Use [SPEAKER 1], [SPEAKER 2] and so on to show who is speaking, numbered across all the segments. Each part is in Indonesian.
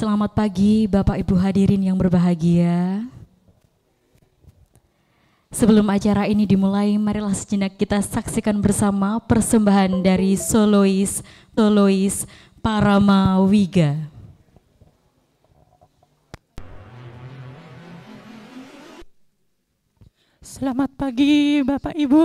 [SPEAKER 1] Selamat pagi Bapak Ibu hadirin yang berbahagia. Sebelum acara ini dimulai, marilah sejenak kita saksikan bersama persembahan dari solois solois Paramawiga.
[SPEAKER 2] Selamat pagi Bapak Ibu.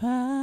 [SPEAKER 2] surprise.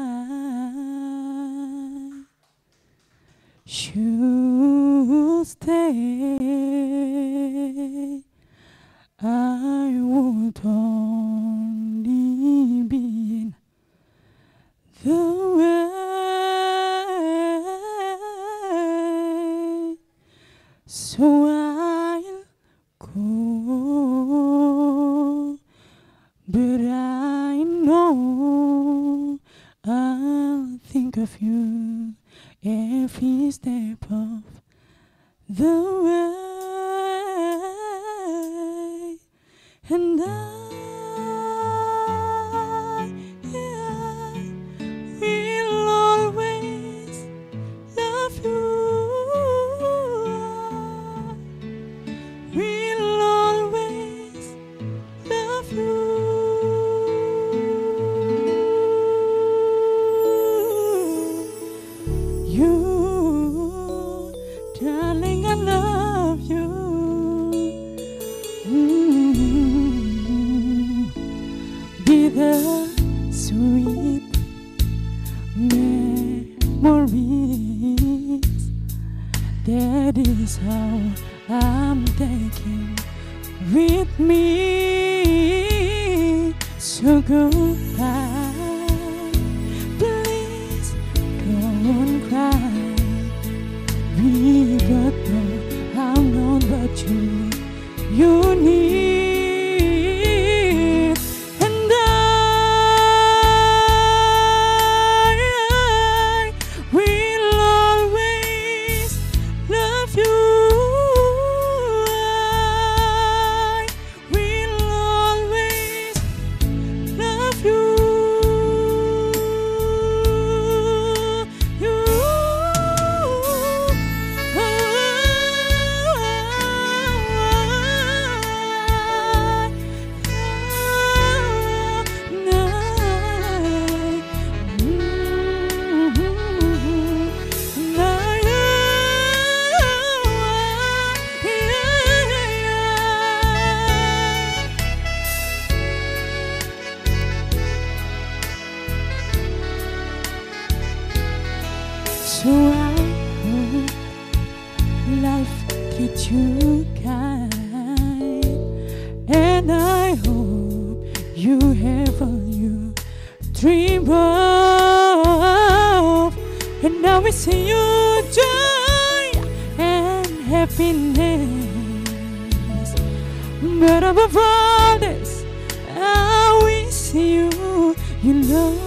[SPEAKER 2] And now we see you joy and happiness. But above all this, I wish you, you love.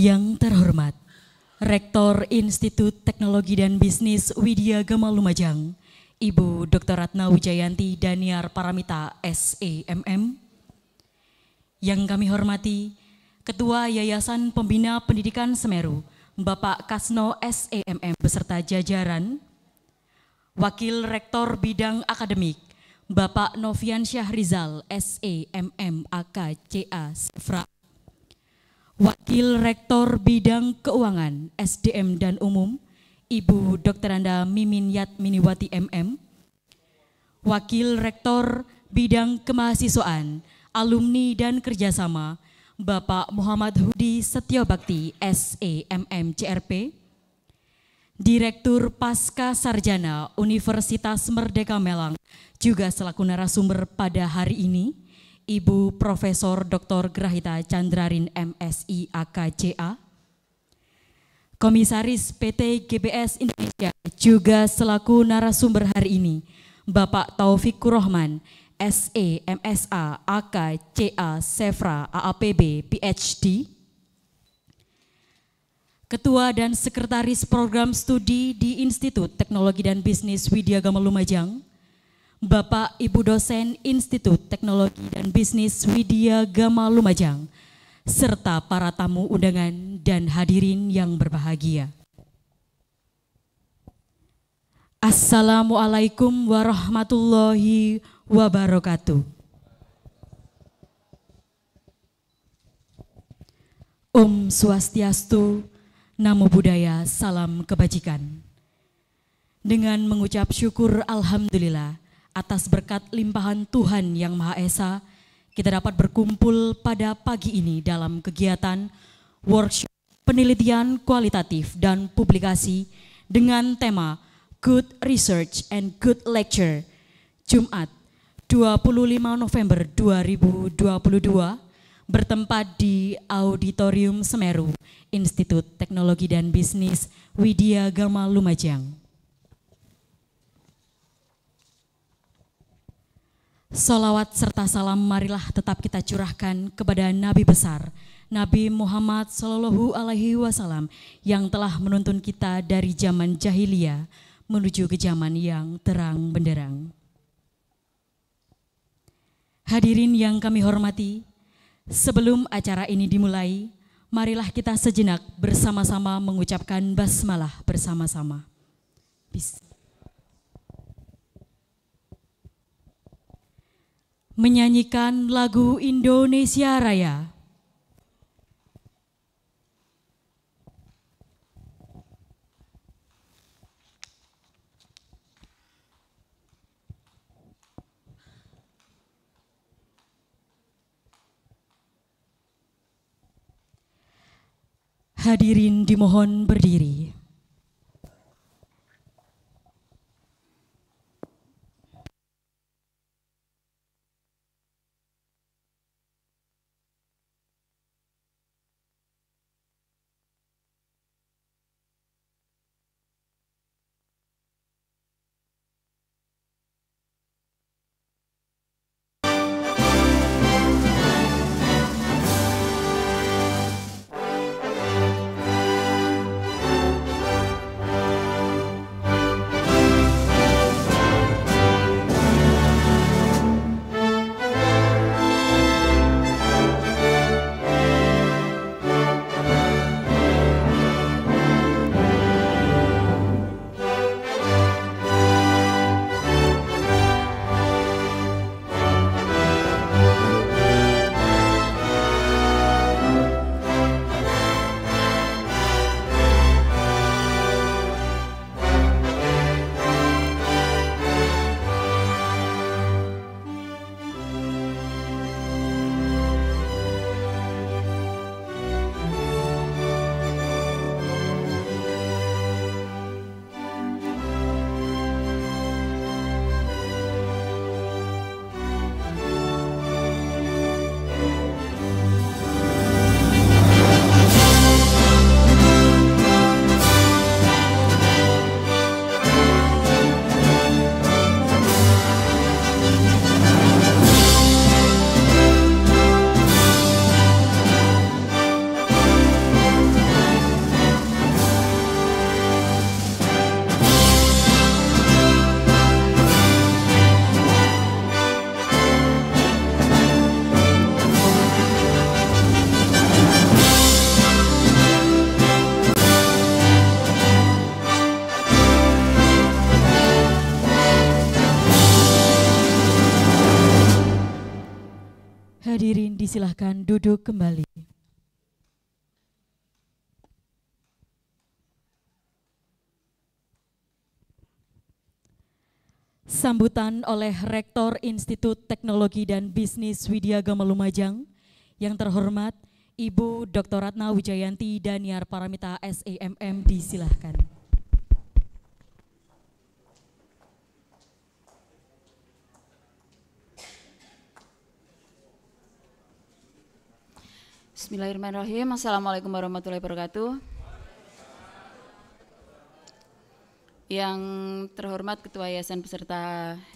[SPEAKER 1] yang terhormat Rektor Institut Teknologi dan Bisnis Widya Gamal Lumajang, Ibu Dr. Ratna Wijayanti Daniar Paramita SEMM, yang kami hormati Ketua Yayasan Pembina Pendidikan Semeru, Bapak Kasno SEMM beserta jajaran, Wakil Rektor Bidang Akademik, Bapak Novian Syahrizal SEMM AKCA Sefra, Wakil Rektor Bidang Keuangan, SDM dan Umum, Ibu Dr. Anda Mimin Yat Miniwati MM, Wakil Rektor Bidang Kemahasiswaan, Alumni dan Kerjasama, Bapak Muhammad Hudi Setiobakti, SEMM CRP, Direktur Pasca Sarjana Universitas Merdeka Melang, juga selaku narasumber pada hari ini, Ibu Profesor Dr. Grahita Chandrarin MSI AKJA, Komisaris PT GBS Indonesia juga selaku narasumber hari ini, Bapak Taufik Rohman, SE, MSA, AK, CA, SEFRA, AAPB, PhD, Ketua dan Sekretaris Program Studi di Institut Teknologi dan Bisnis Widya Lumajang, Bapak Ibu dosen Institut Teknologi dan Bisnis Widya Gama Lumajang, serta para tamu undangan dan hadirin yang berbahagia. Assalamualaikum warahmatullahi wabarakatuh. Om Swastiastu, Namo Buddhaya, Salam Kebajikan. Dengan mengucap syukur Alhamdulillah, atas berkat limpahan Tuhan Yang Maha Esa, kita dapat berkumpul pada pagi ini dalam kegiatan workshop penelitian kualitatif dan publikasi dengan tema Good Research and Good Lecture, Jumat 25 November 2022, bertempat di Auditorium Semeru, Institut Teknologi dan Bisnis Widya Gama Lumajang. Salawat serta salam marilah tetap kita curahkan kepada Nabi besar, Nabi Muhammad Shallallahu Alaihi Wasallam yang telah menuntun kita dari zaman jahiliyah menuju ke zaman yang terang benderang. Hadirin yang kami hormati, sebelum acara ini dimulai, marilah kita sejenak bersama-sama mengucapkan basmalah bersama-sama. Bismillah. menyanyikan lagu Indonesia Raya. Hadirin dimohon berdiri. disilahkan duduk kembali. Sambutan oleh Rektor Institut Teknologi dan Bisnis Widiagama Lumajang, yang terhormat Ibu Dr. Ratna Wijayanti Daniar Paramita SEMM disilahkan.
[SPEAKER 3] Bismillahirrahmanirrahim. Assalamualaikum warahmatullahi wabarakatuh. Yang terhormat Ketua Yayasan peserta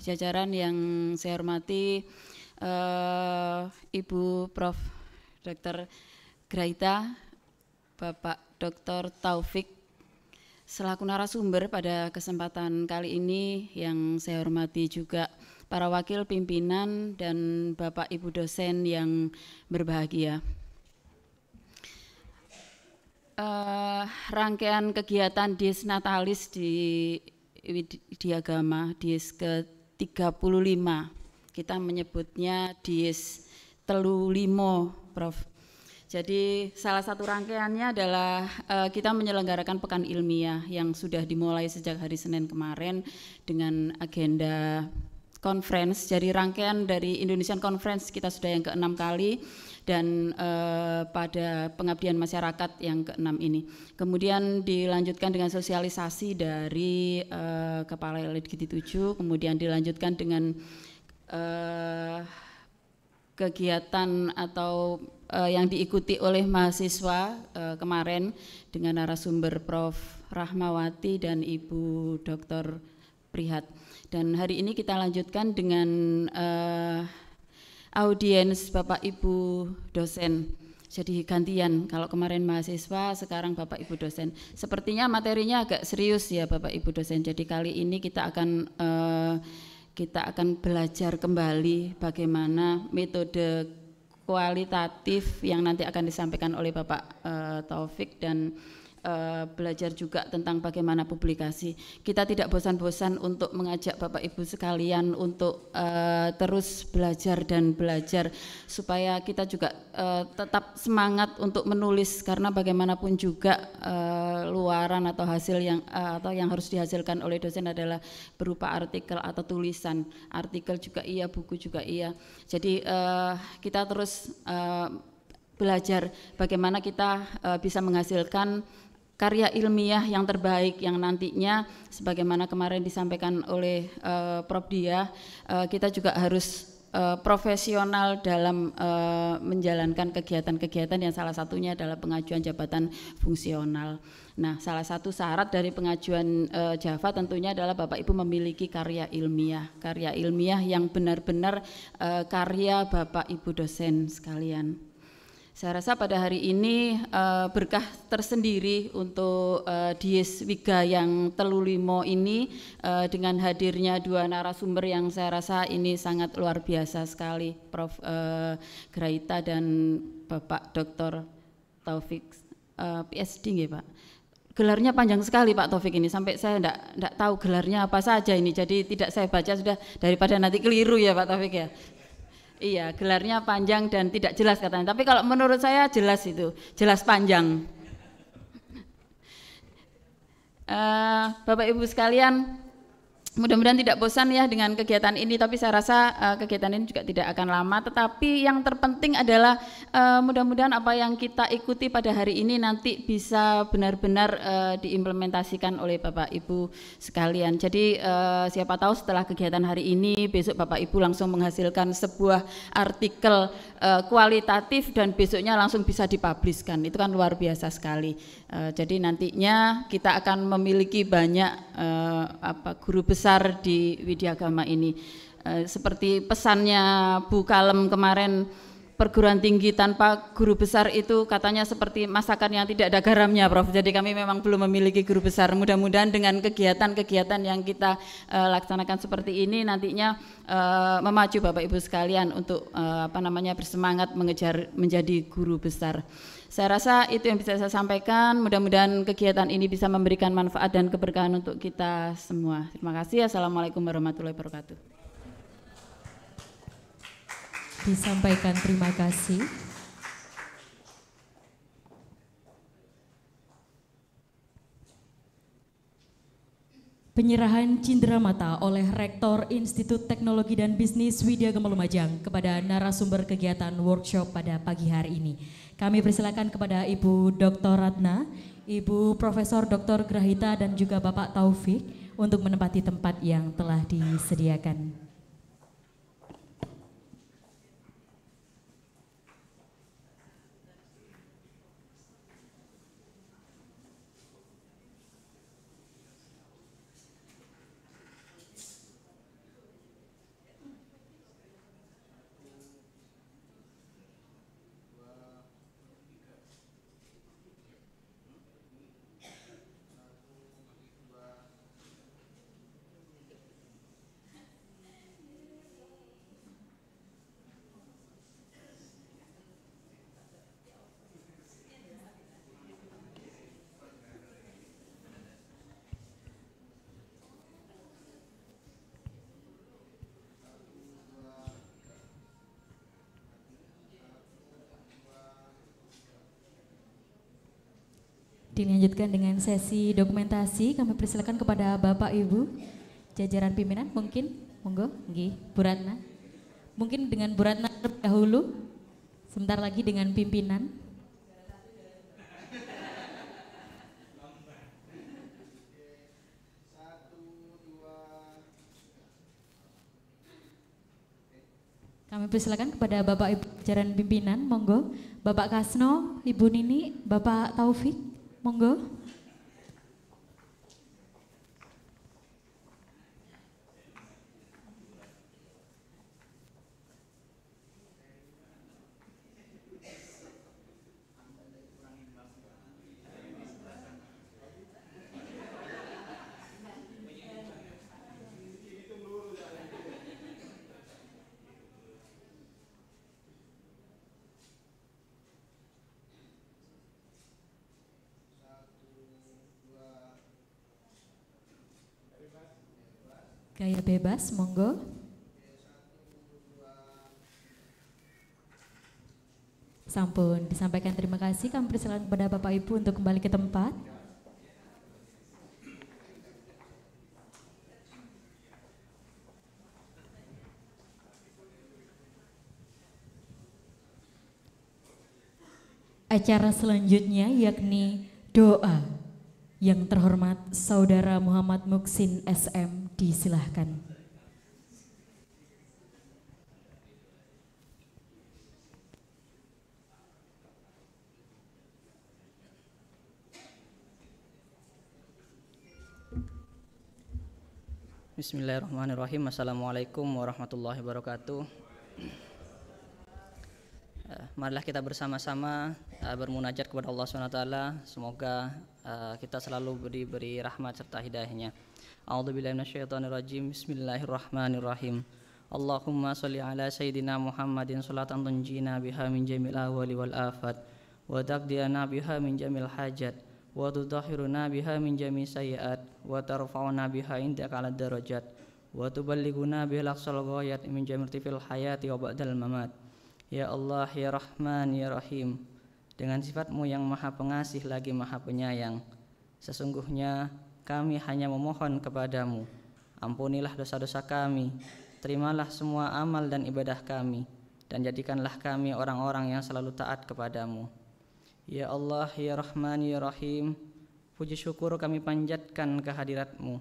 [SPEAKER 3] jajaran yang saya hormati uh, Ibu Prof. Dr. Graita, Bapak Dr. Taufik selaku narasumber pada kesempatan kali ini yang saya hormati juga para wakil pimpinan dan Bapak Ibu dosen yang berbahagia uh, rangkaian kegiatan Dies Natalis di di agama Dies ke-35. Kita menyebutnya Dies Telulimo, Prof. Jadi salah satu rangkaiannya adalah uh, kita menyelenggarakan pekan ilmiah yang sudah dimulai sejak hari Senin kemarin dengan agenda conference. Jadi rangkaian dari Indonesian Conference kita sudah yang keenam kali dan uh, pada pengabdian masyarakat yang keenam ini. Kemudian dilanjutkan dengan sosialisasi dari uh, Kepala LDGT7, kemudian dilanjutkan dengan uh, kegiatan atau uh, yang diikuti oleh mahasiswa uh, kemarin dengan narasumber Prof. Rahmawati dan Ibu Dr. Prihat. Dan hari ini kita lanjutkan dengan uh, audiens Bapak Ibu dosen. Jadi gantian, kalau kemarin mahasiswa, sekarang Bapak Ibu dosen. Sepertinya materinya agak serius ya Bapak Ibu dosen. Jadi kali ini kita akan eh, kita akan belajar kembali bagaimana metode kualitatif yang nanti akan disampaikan oleh Bapak eh, Taufik dan Eh, belajar juga tentang bagaimana publikasi. Kita tidak bosan-bosan untuk mengajak Bapak Ibu sekalian untuk uh, terus belajar dan belajar supaya kita juga uh, tetap semangat untuk menulis karena bagaimanapun juga uh, luaran atau hasil yang uh, atau yang harus dihasilkan oleh dosen adalah berupa artikel atau tulisan. Artikel juga iya, buku juga iya. Jadi uh, kita terus uh, belajar bagaimana kita uh, bisa menghasilkan karya ilmiah yang terbaik yang nantinya sebagaimana kemarin disampaikan oleh uh, Prof Dia uh, eh, kita juga harus uh, profesional dalam uh, menjalankan kegiatan-kegiatan yang salah satunya adalah pengajuan jabatan fungsional. Nah, salah satu syarat dari pengajuan uh, Java tentunya adalah Bapak Ibu memiliki karya ilmiah, karya ilmiah yang benar-benar uh, karya Bapak Ibu dosen sekalian. Saya rasa pada hari ini uh, berkah tersendiri untuk uh, Dies Wiga yang telulimo ini uh, dengan hadirnya dua narasumber yang saya rasa ini sangat luar biasa sekali, Prof. Uh, Graita dan Bapak Dr. Taufik uh, PSD ya Pak gelarnya panjang sekali Pak Taufik ini sampai saya enggak, enggak tahu gelarnya apa saja ini jadi tidak saya baca sudah daripada nanti keliru ya Pak Taufik ya Iya, gelarnya panjang dan tidak jelas katanya. Tapi kalau menurut saya jelas itu, jelas panjang. Uh, Bapak Ibu sekalian, Mudah-mudahan tidak bosan ya dengan kegiatan ini, tapi saya rasa uh, kegiatan ini juga tidak akan lama. Tetapi yang terpenting adalah uh, mudah-mudahan apa yang kita ikuti pada hari ini nanti bisa benar-benar uh, diimplementasikan oleh Bapak Ibu sekalian. Jadi uh, siapa tahu setelah kegiatan hari ini besok Bapak Ibu langsung menghasilkan sebuah artikel uh, kualitatif dan besoknya langsung bisa dipublishkan. Itu kan luar biasa sekali. Uh, jadi nantinya kita akan memiliki banyak uh, apa guru besar di Widya Agama ini. Uh, seperti pesannya Bu Kalem kemarin perguruan tinggi tanpa guru besar itu katanya seperti masakan yang tidak ada garamnya Prof. Jadi kami memang belum memiliki guru besar. Mudah-mudahan dengan kegiatan-kegiatan yang kita uh, laksanakan seperti ini nantinya uh, memacu Bapak Ibu sekalian untuk uh, apa namanya bersemangat mengejar menjadi guru besar. Saya rasa itu yang bisa saya sampaikan. Mudah-mudahan kegiatan ini bisa memberikan manfaat dan keberkahan untuk kita semua. Terima kasih. Assalamualaikum warahmatullahi wabarakatuh
[SPEAKER 1] disampaikan terima kasih. Penyerahan cindera mata oleh Rektor Institut Teknologi dan Bisnis Widya Gemelumajang kepada narasumber kegiatan workshop pada pagi hari ini. Kami persilakan kepada Ibu Dr. Ratna, Ibu Profesor Dr. Grahita dan juga Bapak Taufik untuk menempati tempat yang telah disediakan. Dilanjutkan dengan sesi dokumentasi, kami persilakan kepada Bapak Ibu jajaran pimpinan mungkin monggo nggih Bu Ratna. Mungkin dengan Bu Ratna terlebih dahulu. Sebentar lagi dengan pimpinan. Kami persilakan kepada Bapak Ibu jajaran pimpinan, monggo Bapak Kasno, Ibu Nini, Bapak Taufik. 뭔가? Gaya bebas, monggo. Sampun, disampaikan terima kasih. Kami persilakan kepada Bapak Ibu untuk kembali ke tempat. acara selanjutnya yakni doa yang terhormat Saudara Muhammad Muksin SM silahkan
[SPEAKER 4] Bismillahirrahmanirrahim. Assalamualaikum warahmatullahi wabarakatuh. Eh, marilah kita bersama-sama eh, bermunajat kepada Allah SWT. Semoga eh, kita selalu diberi rahmat serta hidayahnya. nya A'udzu billahi minasyaitonir rajim. Bismillahirrahmanirrahim. Allahumma shalli ala sayidina Muhammadin salatan tunjina biha min jamil ahwali wal afat wa taqdiyana biha min jamil hajat wa tudahhiruna biha min jami sayiat wa tarfa'una biha indaka ala darajat wa tuballighuna biha aqsal ghayat min jamil tifil hayati wa ba'dal mamat. Ya Allah ya Rahman ya Rahim. Dengan sifatmu yang maha pengasih lagi maha penyayang. Sesungguhnya kami hanya memohon kepadamu ampunilah dosa-dosa kami terimalah semua amal dan ibadah kami dan jadikanlah kami orang-orang yang selalu taat kepadamu ya Allah ya Rahman ya Rahim puji syukur kami panjatkan kehadiratmu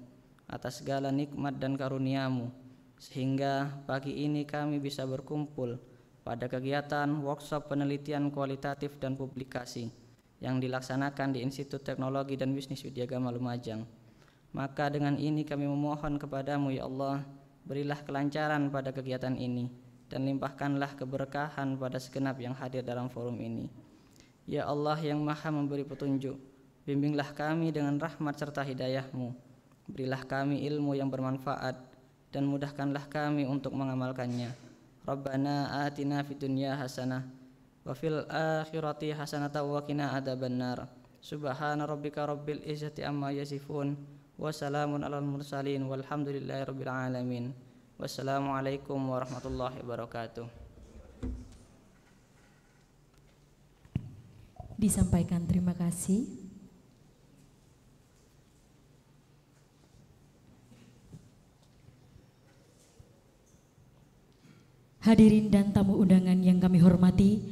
[SPEAKER 4] atas segala nikmat dan karuniamu sehingga pagi ini kami bisa berkumpul pada kegiatan workshop penelitian kualitatif dan publikasi yang dilaksanakan di Institut Teknologi dan Bisnis Widyagama Lumajang. Maka dengan ini kami memohon kepadamu ya Allah, berilah kelancaran pada kegiatan ini dan limpahkanlah keberkahan pada segenap yang hadir dalam forum ini. Ya Allah yang maha memberi petunjuk, bimbinglah kami dengan rahmat serta hidayahmu. Berilah kami ilmu yang bermanfaat dan mudahkanlah kami untuk mengamalkannya. Rabbana atina fid hasanah Wafil fil akhirati hasanatan wa qina adzabannar subhana rabbika rabbil izzati amma yasifun wa ala alal mursalin walhamdulillahi rabbil alamin wassalamualaikum warahmatullahi wabarakatuh
[SPEAKER 1] disampaikan terima kasih Hadirin dan tamu undangan yang kami hormati,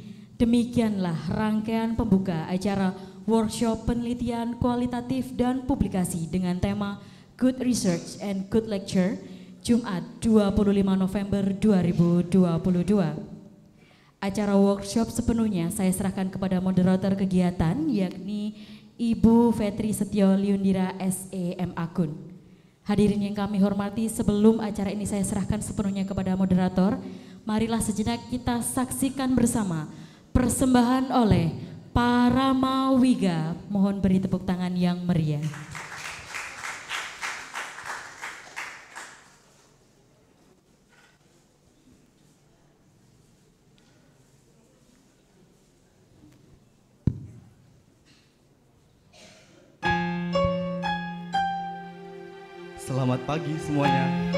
[SPEAKER 1] Demikianlah rangkaian pembuka acara workshop penelitian kualitatif dan publikasi dengan tema Good Research and Good Lecture Jumat 25 November 2022. Acara workshop sepenuhnya saya serahkan kepada moderator kegiatan yakni Ibu Fetri Setio Liundira SEM Akun. Hadirin yang kami hormati, sebelum acara ini saya serahkan sepenuhnya kepada moderator, marilah sejenak kita saksikan bersama Persembahan oleh para ma’wiga, Mohon beri tepuk tangan yang meriah.
[SPEAKER 5] Selamat pagi semuanya.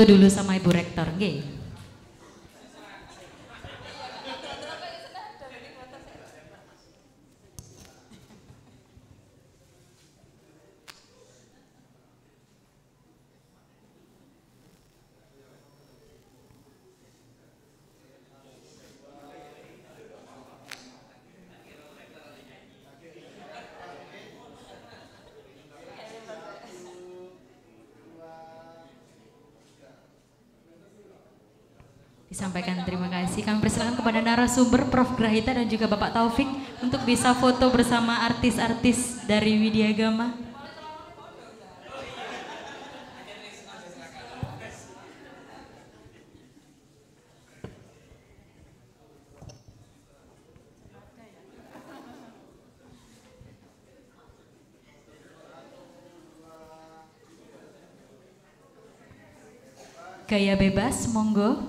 [SPEAKER 1] foto dulu sama persilakan kepada narasumber Prof. Grahita dan juga Bapak Taufik untuk bisa foto bersama artis-artis dari Widya Gama. Gaya bebas, monggo.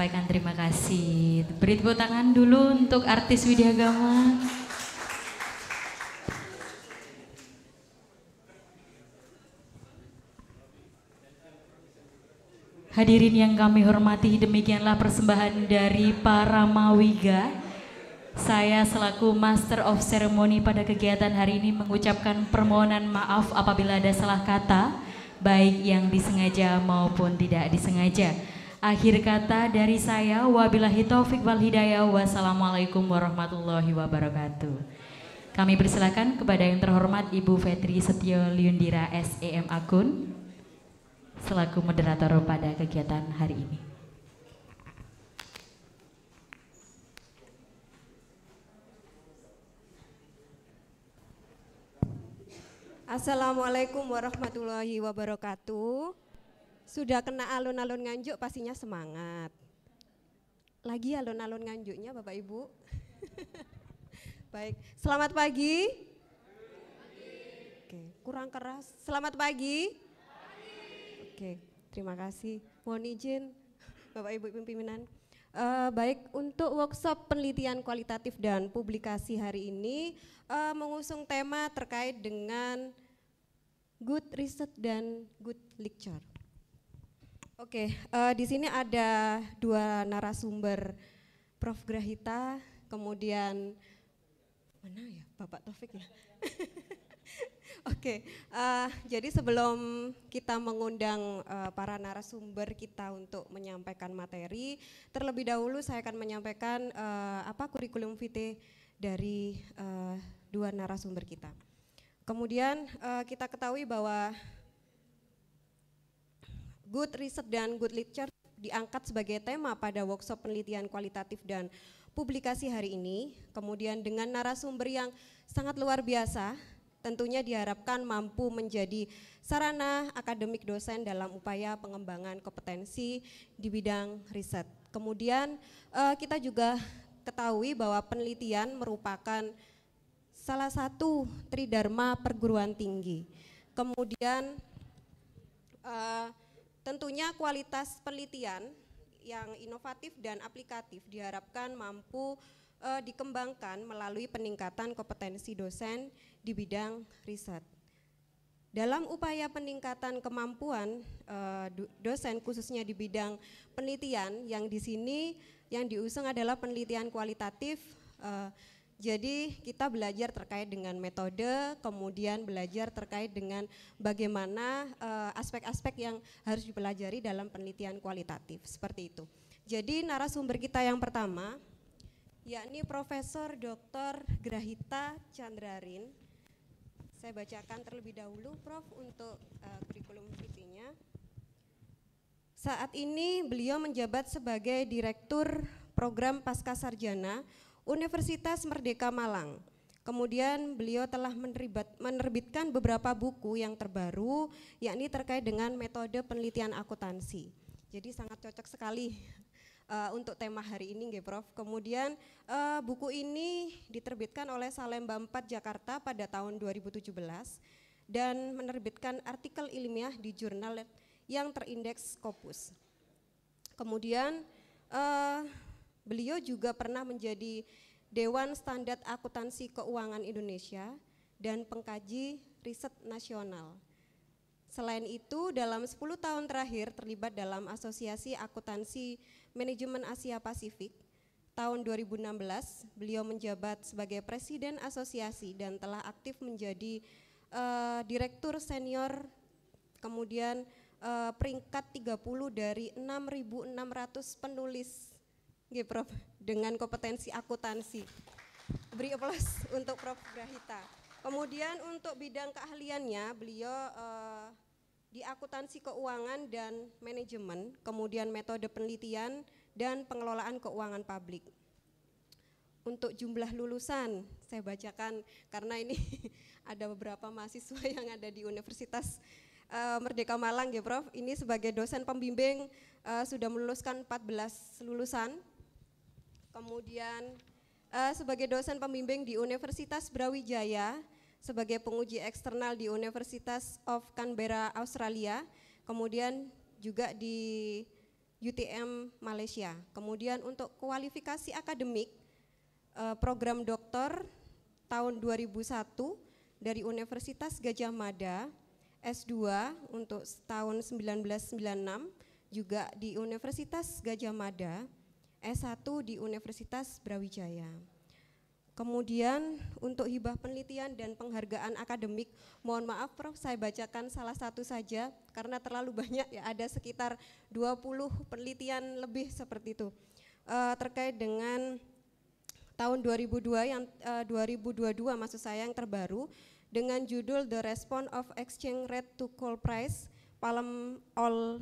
[SPEAKER 1] sampaikan terima kasih. Beri tepuk tangan dulu untuk artis Widya Gama. Hadirin yang kami hormati, demikianlah persembahan dari para mawiga. Saya selaku Master of Ceremony pada kegiatan hari ini mengucapkan permohonan maaf apabila ada salah kata, baik yang disengaja maupun tidak disengaja. Akhir kata dari saya, wabillahi taufik wal hidayah, wassalamualaikum warahmatullahi wabarakatuh. Kami persilakan kepada yang terhormat Ibu Fetri Setio Liundira SEM Akun selaku moderator pada kegiatan hari ini.
[SPEAKER 6] Assalamualaikum warahmatullahi wabarakatuh. Sudah kena alun-alun nganjuk pastinya semangat. Lagi alun-alun nganjuknya Bapak Ibu. Baik, selamat pagi. Oke, kurang keras. Selamat pagi. pagi. Oke, terima kasih. Mohon izin Bapak Ibu pimpinan. Uh, baik, untuk workshop penelitian kualitatif dan publikasi hari ini uh, mengusung tema terkait dengan good research dan good lecture. Oke, uh, di sini ada dua narasumber, Prof. Grahita, kemudian mana ya Bapak Taufik ya? Oke, uh, jadi sebelum kita mengundang uh, para narasumber kita untuk menyampaikan materi, terlebih dahulu saya akan menyampaikan uh, apa kurikulum vitae dari uh, dua narasumber kita. Kemudian uh, kita ketahui bahwa Good Research dan Good Literature diangkat sebagai tema pada workshop penelitian kualitatif dan publikasi hari ini. Kemudian dengan narasumber yang sangat luar biasa, tentunya diharapkan mampu menjadi sarana akademik dosen dalam upaya pengembangan kompetensi di bidang riset. Kemudian eh, kita juga ketahui bahwa penelitian merupakan salah satu tridharma perguruan tinggi. Kemudian eh, Tentunya kualitas penelitian yang inovatif dan aplikatif diharapkan mampu e, dikembangkan melalui peningkatan kompetensi dosen di bidang riset. Dalam upaya peningkatan kemampuan e, dosen khususnya di bidang penelitian yang di sini yang diusung adalah penelitian kualitatif e, jadi kita belajar terkait dengan metode, kemudian belajar terkait dengan bagaimana eh, aspek-aspek uh, yang harus dipelajari dalam penelitian kualitatif, seperti itu. Jadi narasumber kita yang pertama, yakni Profesor Dr. Grahita Chandrarin. Saya bacakan terlebih dahulu, Prof, untuk uh, kurikulum vitae-nya. Saat ini beliau menjabat sebagai Direktur Program Pasca Sarjana Universitas Merdeka Malang. Kemudian beliau telah menerbitkan beberapa buku yang terbaru, yakni terkait dengan metode penelitian akuntansi. Jadi sangat cocok sekali uh, untuk tema hari ini, nggih, Prof. Kemudian uh, buku ini diterbitkan oleh Salemba 4 Jakarta pada tahun 2017 dan menerbitkan artikel ilmiah di jurnal yang terindeks Scopus. Kemudian uh, Beliau juga pernah menjadi Dewan Standar Akuntansi Keuangan Indonesia dan pengkaji riset nasional. Selain itu, dalam 10 tahun terakhir terlibat dalam Asosiasi Akuntansi Manajemen Asia Pasifik. Tahun 2016, beliau menjabat sebagai Presiden Asosiasi dan telah aktif menjadi uh, Direktur Senior, kemudian uh, peringkat 30 dari 6.600 penulis Gih Prof. Dengan kompetensi akuntansi. Beri aplaus untuk Prof. Brahita. Kemudian untuk bidang keahliannya, beliau eh, di akuntansi keuangan dan manajemen, kemudian metode penelitian dan pengelolaan keuangan publik. Untuk jumlah lulusan, saya bacakan karena ini ada beberapa mahasiswa yang ada di Universitas uh, Merdeka Malang ya Prof. Ini sebagai dosen pembimbing uh, sudah meluluskan 14 lulusan kemudian uh, sebagai dosen pembimbing di Universitas Brawijaya, sebagai penguji eksternal di Universitas of Canberra Australia, kemudian juga di UTM Malaysia. Kemudian untuk kualifikasi akademik uh, program doktor tahun 2001 dari Universitas Gajah Mada S2 untuk tahun 1996 juga di Universitas Gajah Mada S1 di Universitas Brawijaya. Kemudian untuk hibah penelitian dan penghargaan akademik, mohon maaf Prof, saya bacakan salah satu saja karena terlalu banyak ya ada sekitar 20 penelitian lebih seperti itu. E, terkait dengan tahun 2002 yang e, eh, 2022 maksud saya yang terbaru dengan judul The Response of Exchange Rate to Coal Price, Palm Oil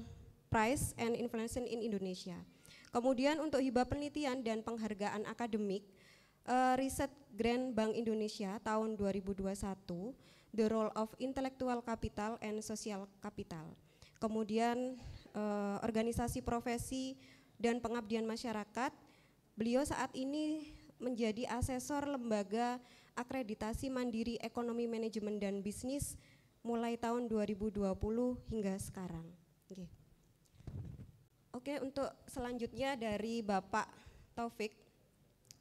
[SPEAKER 6] Price and Inflation in Indonesia. Kemudian untuk hibah penelitian dan penghargaan akademik, uh, riset Grand Bank Indonesia tahun 2021, The Role of Intellectual Capital and Social Capital. Kemudian uh, organisasi profesi dan pengabdian masyarakat, beliau saat ini menjadi asesor lembaga akreditasi mandiri ekonomi manajemen dan bisnis mulai tahun 2020 hingga sekarang. Okay. Oke, untuk selanjutnya dari Bapak Taufik.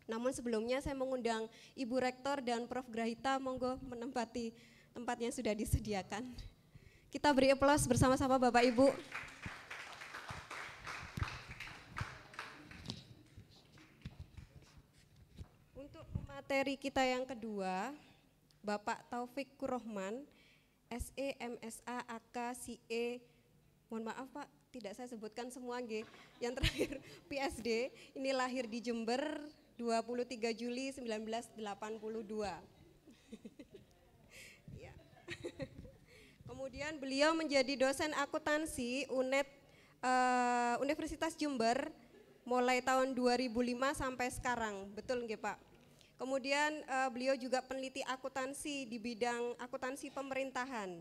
[SPEAKER 6] Namun sebelumnya saya mengundang Ibu Rektor dan Prof. Grahita monggo menempati tempat yang sudah disediakan. Kita beri aplaus bersama-sama Bapak Ibu. Untuk materi kita yang kedua, Bapak Taufik Kurohman, SE, MSA, e. mohon maaf Pak, tidak saya sebutkan semua G. Yang terakhir PSD ini lahir di Jember 23 Juli 1982. ya. Kemudian beliau menjadi dosen akuntansi UNED uh, Universitas Jember mulai tahun 2005 sampai sekarang. Betul nggih, Pak? Kemudian uh, beliau juga peneliti akuntansi di bidang akuntansi pemerintahan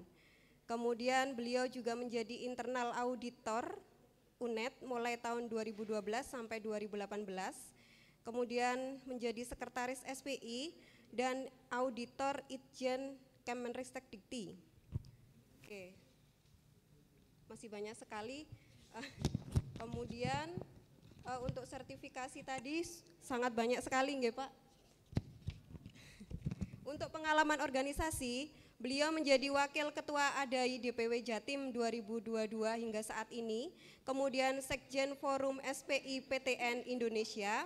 [SPEAKER 6] Kemudian beliau juga menjadi internal auditor UNED mulai tahun 2012 sampai 2018. Kemudian menjadi sekretaris SPI dan auditor Itjen Kemenristek Dikti. Oke. Masih banyak sekali. Kemudian eh, untuk sertifikasi tadi sangat banyak sekali nggih Pak. Untuk pengalaman organisasi, Beliau menjadi wakil ketua ADAI DPW Jatim 2022 hingga saat ini, kemudian Sekjen Forum SPI PTN Indonesia,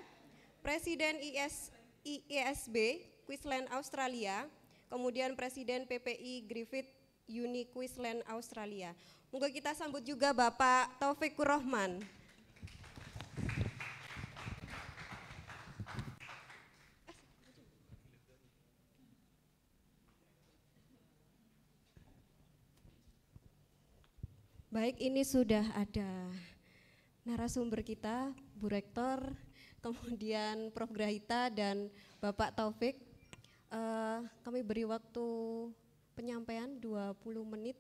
[SPEAKER 6] Presiden IS, IISB e Queensland Australia, kemudian Presiden PPI Griffith Uni Queensland Australia. Moga kita sambut juga Bapak Taufikur Rahman. Baik, ini sudah ada narasumber kita, Bu Rektor, kemudian Prof. Grahita dan Bapak Taufik. Uh, kami beri waktu penyampaian 20 menit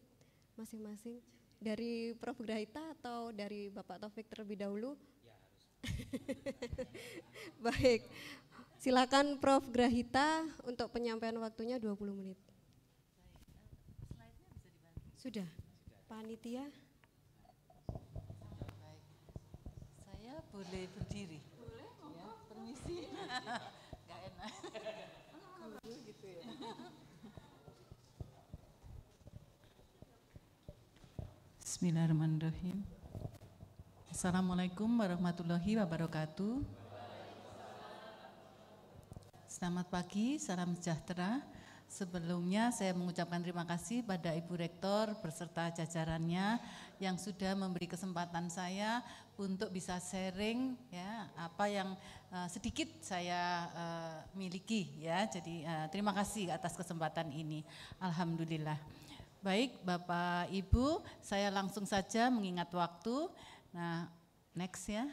[SPEAKER 6] masing-masing. Dari Prof. Grahita atau dari Bapak Taufik terlebih dahulu? Baik, silakan Prof. Grahita untuk penyampaian waktunya 20 menit. Eh, sudah, panitia.
[SPEAKER 7] boleh berdiri? Boleh, ya, permisi. Enggak iya. enak. Guru gitu ya. Bismillahirrahmanirrahim. Assalamualaikum warahmatullahi wabarakatuh. Selamat pagi, salam sejahtera. Sebelumnya saya mengucapkan terima kasih pada Ibu Rektor beserta jajarannya yang sudah memberi kesempatan saya untuk bisa sharing ya apa yang uh, sedikit saya uh, miliki ya. Jadi uh, terima kasih atas kesempatan ini. Alhamdulillah. Baik, Bapak Ibu, saya langsung saja mengingat waktu. Nah, next ya.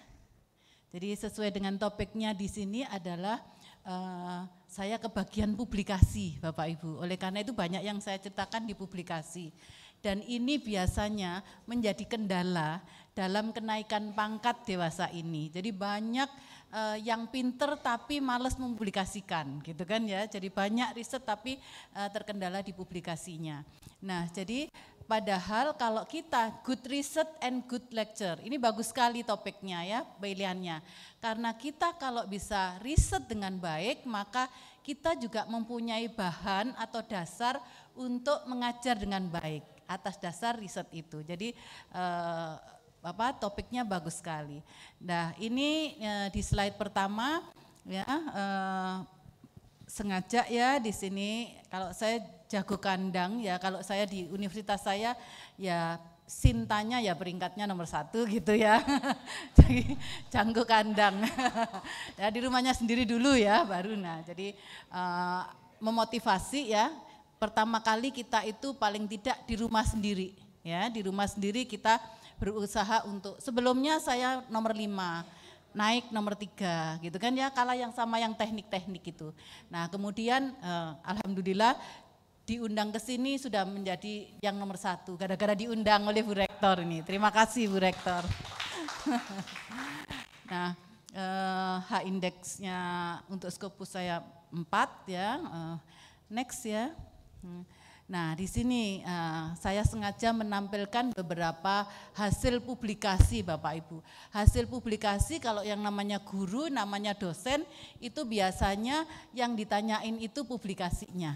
[SPEAKER 7] Jadi sesuai dengan topiknya di sini adalah uh, saya kebagian publikasi Bapak Ibu. Oleh karena itu banyak yang saya ceritakan di publikasi. Dan ini biasanya menjadi kendala dalam kenaikan pangkat dewasa ini. Jadi banyak uh, yang pinter tapi males mempublikasikan gitu kan ya. Jadi banyak riset tapi uh, terkendala di publikasinya. Nah jadi Padahal kalau kita good research and good lecture, ini bagus sekali topiknya ya, pilihannya. Karena kita kalau bisa riset dengan baik, maka kita juga mempunyai bahan atau dasar untuk mengajar dengan baik atas dasar riset itu. Jadi eh, apa topiknya bagus sekali. Nah, ini eh, di slide pertama ya eh, sengaja ya di sini kalau saya jago kandang ya kalau saya di universitas saya ya sintanya ya peringkatnya nomor satu gitu ya. jadi jago kandang. ya di rumahnya sendiri dulu ya baru nah jadi uh, memotivasi ya pertama kali kita itu paling tidak di rumah sendiri ya di rumah sendiri kita berusaha untuk sebelumnya saya nomor lima naik nomor tiga gitu kan ya kalah yang sama yang teknik-teknik itu. Nah kemudian eh, alhamdulillah diundang ke sini sudah menjadi yang nomor satu gara-gara diundang oleh Bu Rektor ini. Terima kasih Bu Rektor. nah eh, H indeksnya untuk skopus saya empat ya. Eh, next ya. Hmm. Nah, di sini uh, saya sengaja menampilkan beberapa hasil publikasi Bapak Ibu. Hasil publikasi kalau yang namanya guru, namanya dosen, itu biasanya yang ditanyain itu publikasinya.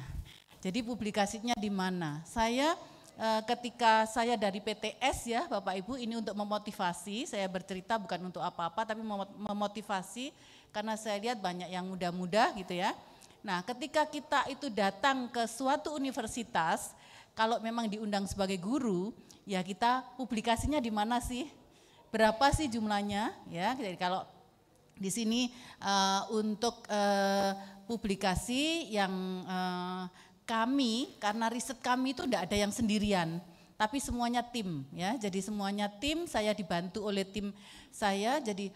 [SPEAKER 7] Jadi publikasinya di mana? Saya eh, ketika saya dari PTS ya Bapak Ibu ini untuk memotivasi, saya bercerita bukan untuk apa-apa tapi memotivasi karena saya lihat banyak yang muda-muda gitu ya Nah, ketika kita itu datang ke suatu universitas, kalau memang diundang sebagai guru, ya kita publikasinya di mana sih? Berapa sih jumlahnya? Ya, jadi kalau di sini uh, untuk uh, publikasi yang uh, kami karena riset kami itu tidak ada yang sendirian tapi semuanya tim ya jadi semuanya tim saya dibantu oleh tim saya jadi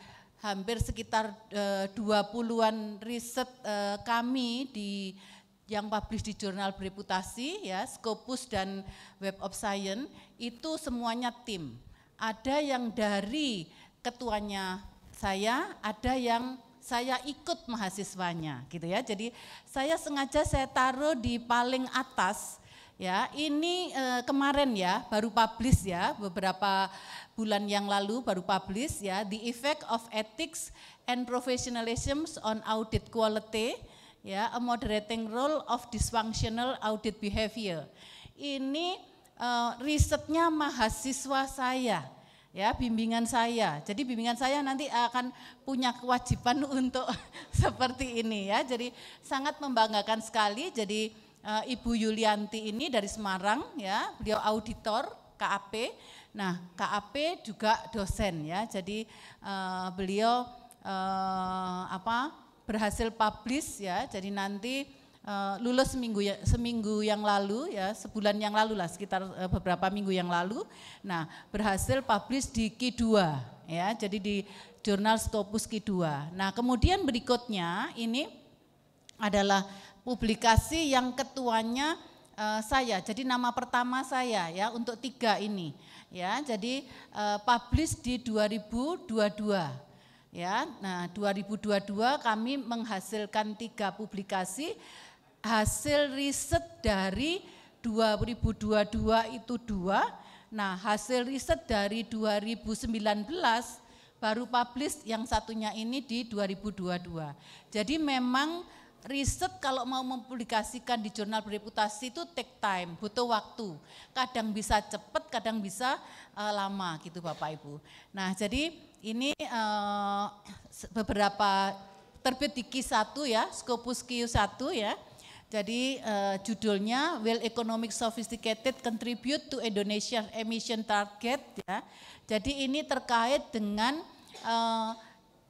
[SPEAKER 7] hampir sekitar eh, dua 20-an riset e, kami di yang publish di jurnal bereputasi ya, Scopus dan Web of Science itu semuanya tim. Ada yang dari ketuanya saya, ada yang saya ikut mahasiswanya gitu ya. Jadi saya sengaja saya taruh di paling atas ya. Ini e, kemarin ya baru publish ya beberapa bulan yang lalu baru publish ya The Effect of Ethics and Professionalism on Audit Quality ya A Moderating Role of Dysfunctional Audit Behavior. Ini uh, risetnya mahasiswa saya ya bimbingan saya. Jadi bimbingan saya nanti akan punya kewajiban untuk seperti ini ya. Jadi sangat membanggakan sekali. Jadi eh, Ibu Yulianti ini dari Semarang ya, beliau auditor KAP. Nah, KAP juga dosen ya. Jadi uh, beliau uh, apa berhasil publish ya. Jadi nanti uh, lulus seminggu ya, seminggu yang lalu ya, sebulan yang lalu lah sekitar uh, beberapa minggu yang lalu. Nah, berhasil publish di Q2 ya. Jadi di jurnal Scopus Q2. Nah, kemudian berikutnya ini adalah publikasi yang ketuanya uh, saya. Jadi nama pertama saya ya untuk tiga ini. Ya, jadi uh, publish di 2022. Ya, nah 2022 kami menghasilkan tiga publikasi hasil riset dari 2022 itu dua. Nah, hasil riset dari 2019 baru publish yang satunya ini di 2022. Jadi memang riset kalau mau mempublikasikan di jurnal bereputasi itu take time, butuh waktu. Kadang bisa cepat, kadang bisa uh, lama gitu Bapak Ibu. Nah jadi ini uh, beberapa terbit di Q1 ya, Scopus Q1 ya. Jadi uh, judulnya Will Economic Sophisticated Contribute to Indonesia Emission Target ya. Jadi ini terkait dengan uh,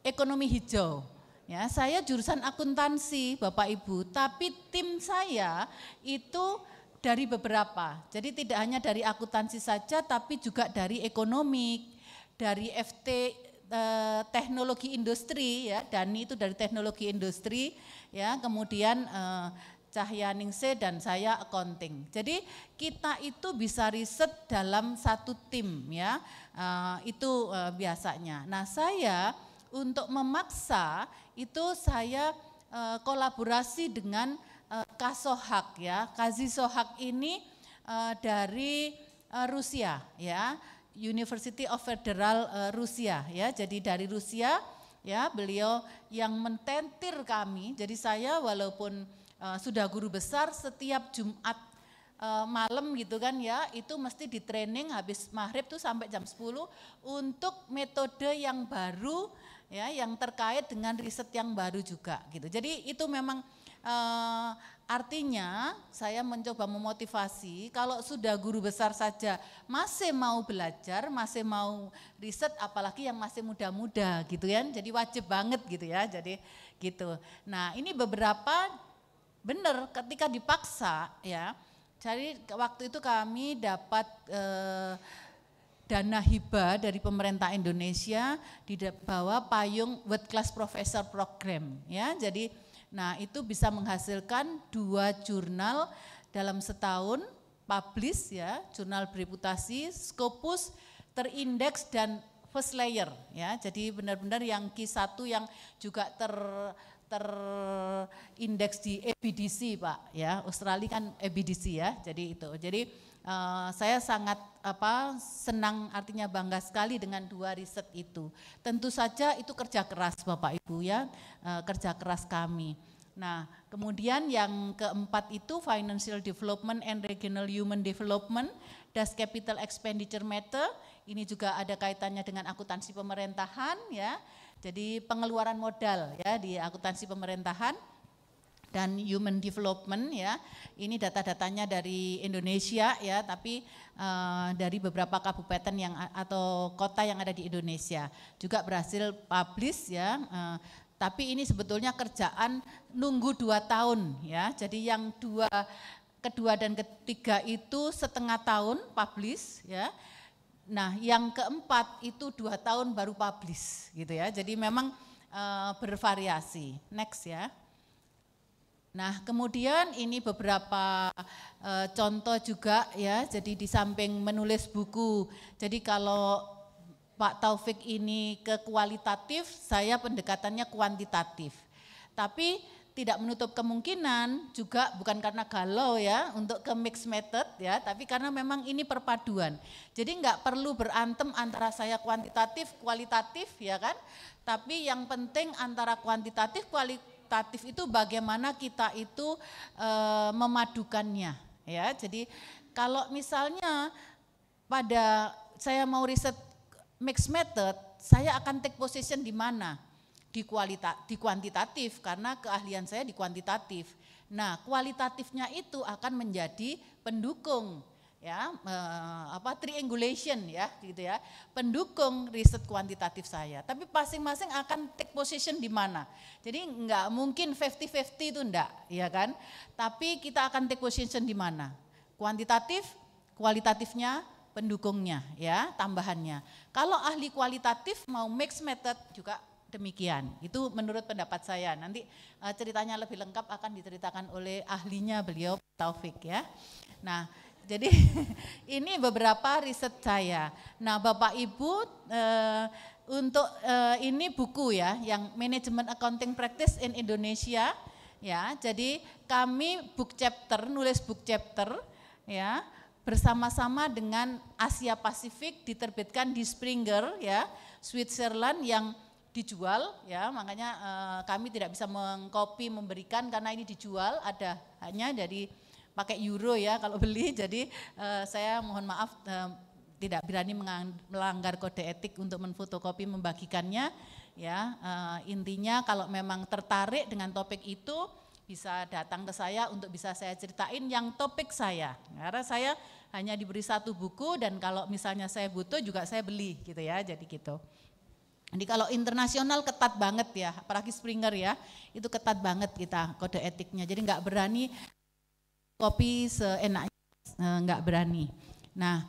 [SPEAKER 7] ekonomi hijau Ya, saya jurusan akuntansi, Bapak Ibu, tapi tim saya itu dari beberapa. Jadi tidak hanya dari akuntansi saja tapi juga dari ekonomi, dari FT eh, teknologi industri ya, Dani itu dari teknologi industri ya, kemudian eh, Cahyaningse dan saya accounting. Jadi kita itu bisa riset dalam satu tim ya, Eh, itu eh, biasanya. Nah saya untuk memaksa itu saya e, kolaborasi dengan e, eh, Kasohak ya. Kazi Sohak ini e, dari e, Rusia ya, University of Federal e, Rusia ya. Jadi dari Rusia ya beliau yang mententir kami. Jadi saya walaupun e, sudah guru besar setiap Jumat malam gitu kan ya, itu mesti di training habis maghrib tuh sampai jam 10 untuk metode yang baru ya yang terkait dengan riset yang baru juga gitu. Jadi itu memang e, artinya saya mencoba memotivasi kalau sudah guru besar saja masih mau belajar, masih mau riset apalagi yang masih muda-muda gitu ya. Jadi wajib banget gitu ya. Jadi gitu. Nah, ini beberapa bener ketika dipaksa ya. Jadi waktu itu kami dapat eh, dana hibah dari pemerintah Indonesia di bawah payung World Class Professor Program ya. Jadi nah itu bisa menghasilkan dua jurnal dalam setahun publish ya, jurnal bereputasi, Scopus terindeks dan first layer ya. Jadi benar-benar yang Q1 yang juga ter terindeks di ebdc Pak ya. Australia kan ebdc ya. Jadi itu. Jadi Eh, saya sangat apa senang artinya bangga sekali dengan dua riset itu. Tentu saja itu kerja keras Bapak Ibu ya, uh, kerja keras kami. Nah, kemudian yang keempat itu financial development and regional human development, das capital expenditure matter, ini juga ada kaitannya dengan akuntansi pemerintahan ya. Jadi pengeluaran modal ya di akuntansi pemerintahan dan Human Development ya. Ini data-datanya dari Indonesia ya, tapi uh, dari beberapa kabupaten yang atau kota yang ada di Indonesia juga berhasil publish ya. Uh, tapi ini sebetulnya kerjaan nunggu dua tahun ya. Jadi yang dua kedua dan ketiga itu setengah tahun publish ya. Nah, yang keempat itu dua tahun baru publish gitu ya. Jadi memang uh, bervariasi. Next ya. Nah, kemudian ini beberapa e, contoh juga ya. Jadi di samping menulis buku. Jadi kalau Pak Taufik ini ke kualitatif, saya pendekatannya kuantitatif. Tapi tidak menutup kemungkinan juga bukan karena galau ya untuk ke mix method ya, tapi karena memang ini perpaduan. Jadi nggak perlu berantem antara saya kuantitatif kualitatif ya kan, tapi yang penting antara kuantitatif kualitatif kualitatif itu bagaimana kita itu e, memadukannya ya. Jadi kalau misalnya pada saya mau riset mix method, saya akan take position di mana? Di kualita di kuantitatif karena keahlian saya di kuantitatif. Nah, kualitatifnya itu akan menjadi pendukung ya eh, apa triangulation ya gitu ya pendukung riset kuantitatif saya tapi masing-masing akan take position di mana jadi nggak mungkin 50-50 itu enggak ya kan tapi kita akan take position di mana kuantitatif kualitatifnya pendukungnya ya tambahannya kalau ahli kualitatif mau mix method juga demikian. Itu menurut pendapat saya. Nanti eh, ceritanya lebih lengkap akan diceritakan oleh ahlinya beliau Taufik ya. Nah, jadi ini beberapa riset saya. Nah, Bapak Ibu eh, untuk eh, ini buku ya yang Management Accounting Practice in Indonesia ya. Jadi kami book chapter, nulis book chapter ya bersama-sama dengan Asia Pasifik diterbitkan di Springer ya, Switzerland yang dijual ya makanya eh, kami tidak bisa mengcopy memberikan karena ini dijual ada hanya dari pakai euro ya kalau beli. Jadi uh, saya mohon maaf uh, tidak berani melanggar kode etik untuk menfotokopi membagikannya. Ya uh, intinya kalau memang tertarik dengan topik itu bisa datang ke saya untuk bisa saya ceritain yang topik saya. Karena saya hanya diberi satu buku dan kalau misalnya saya butuh juga saya beli gitu ya, jadi gitu. Jadi kalau internasional ketat banget ya, apalagi Springer ya, itu ketat banget kita kode etiknya. Jadi nggak berani kopi seenaknya eh, nggak berani. Nah,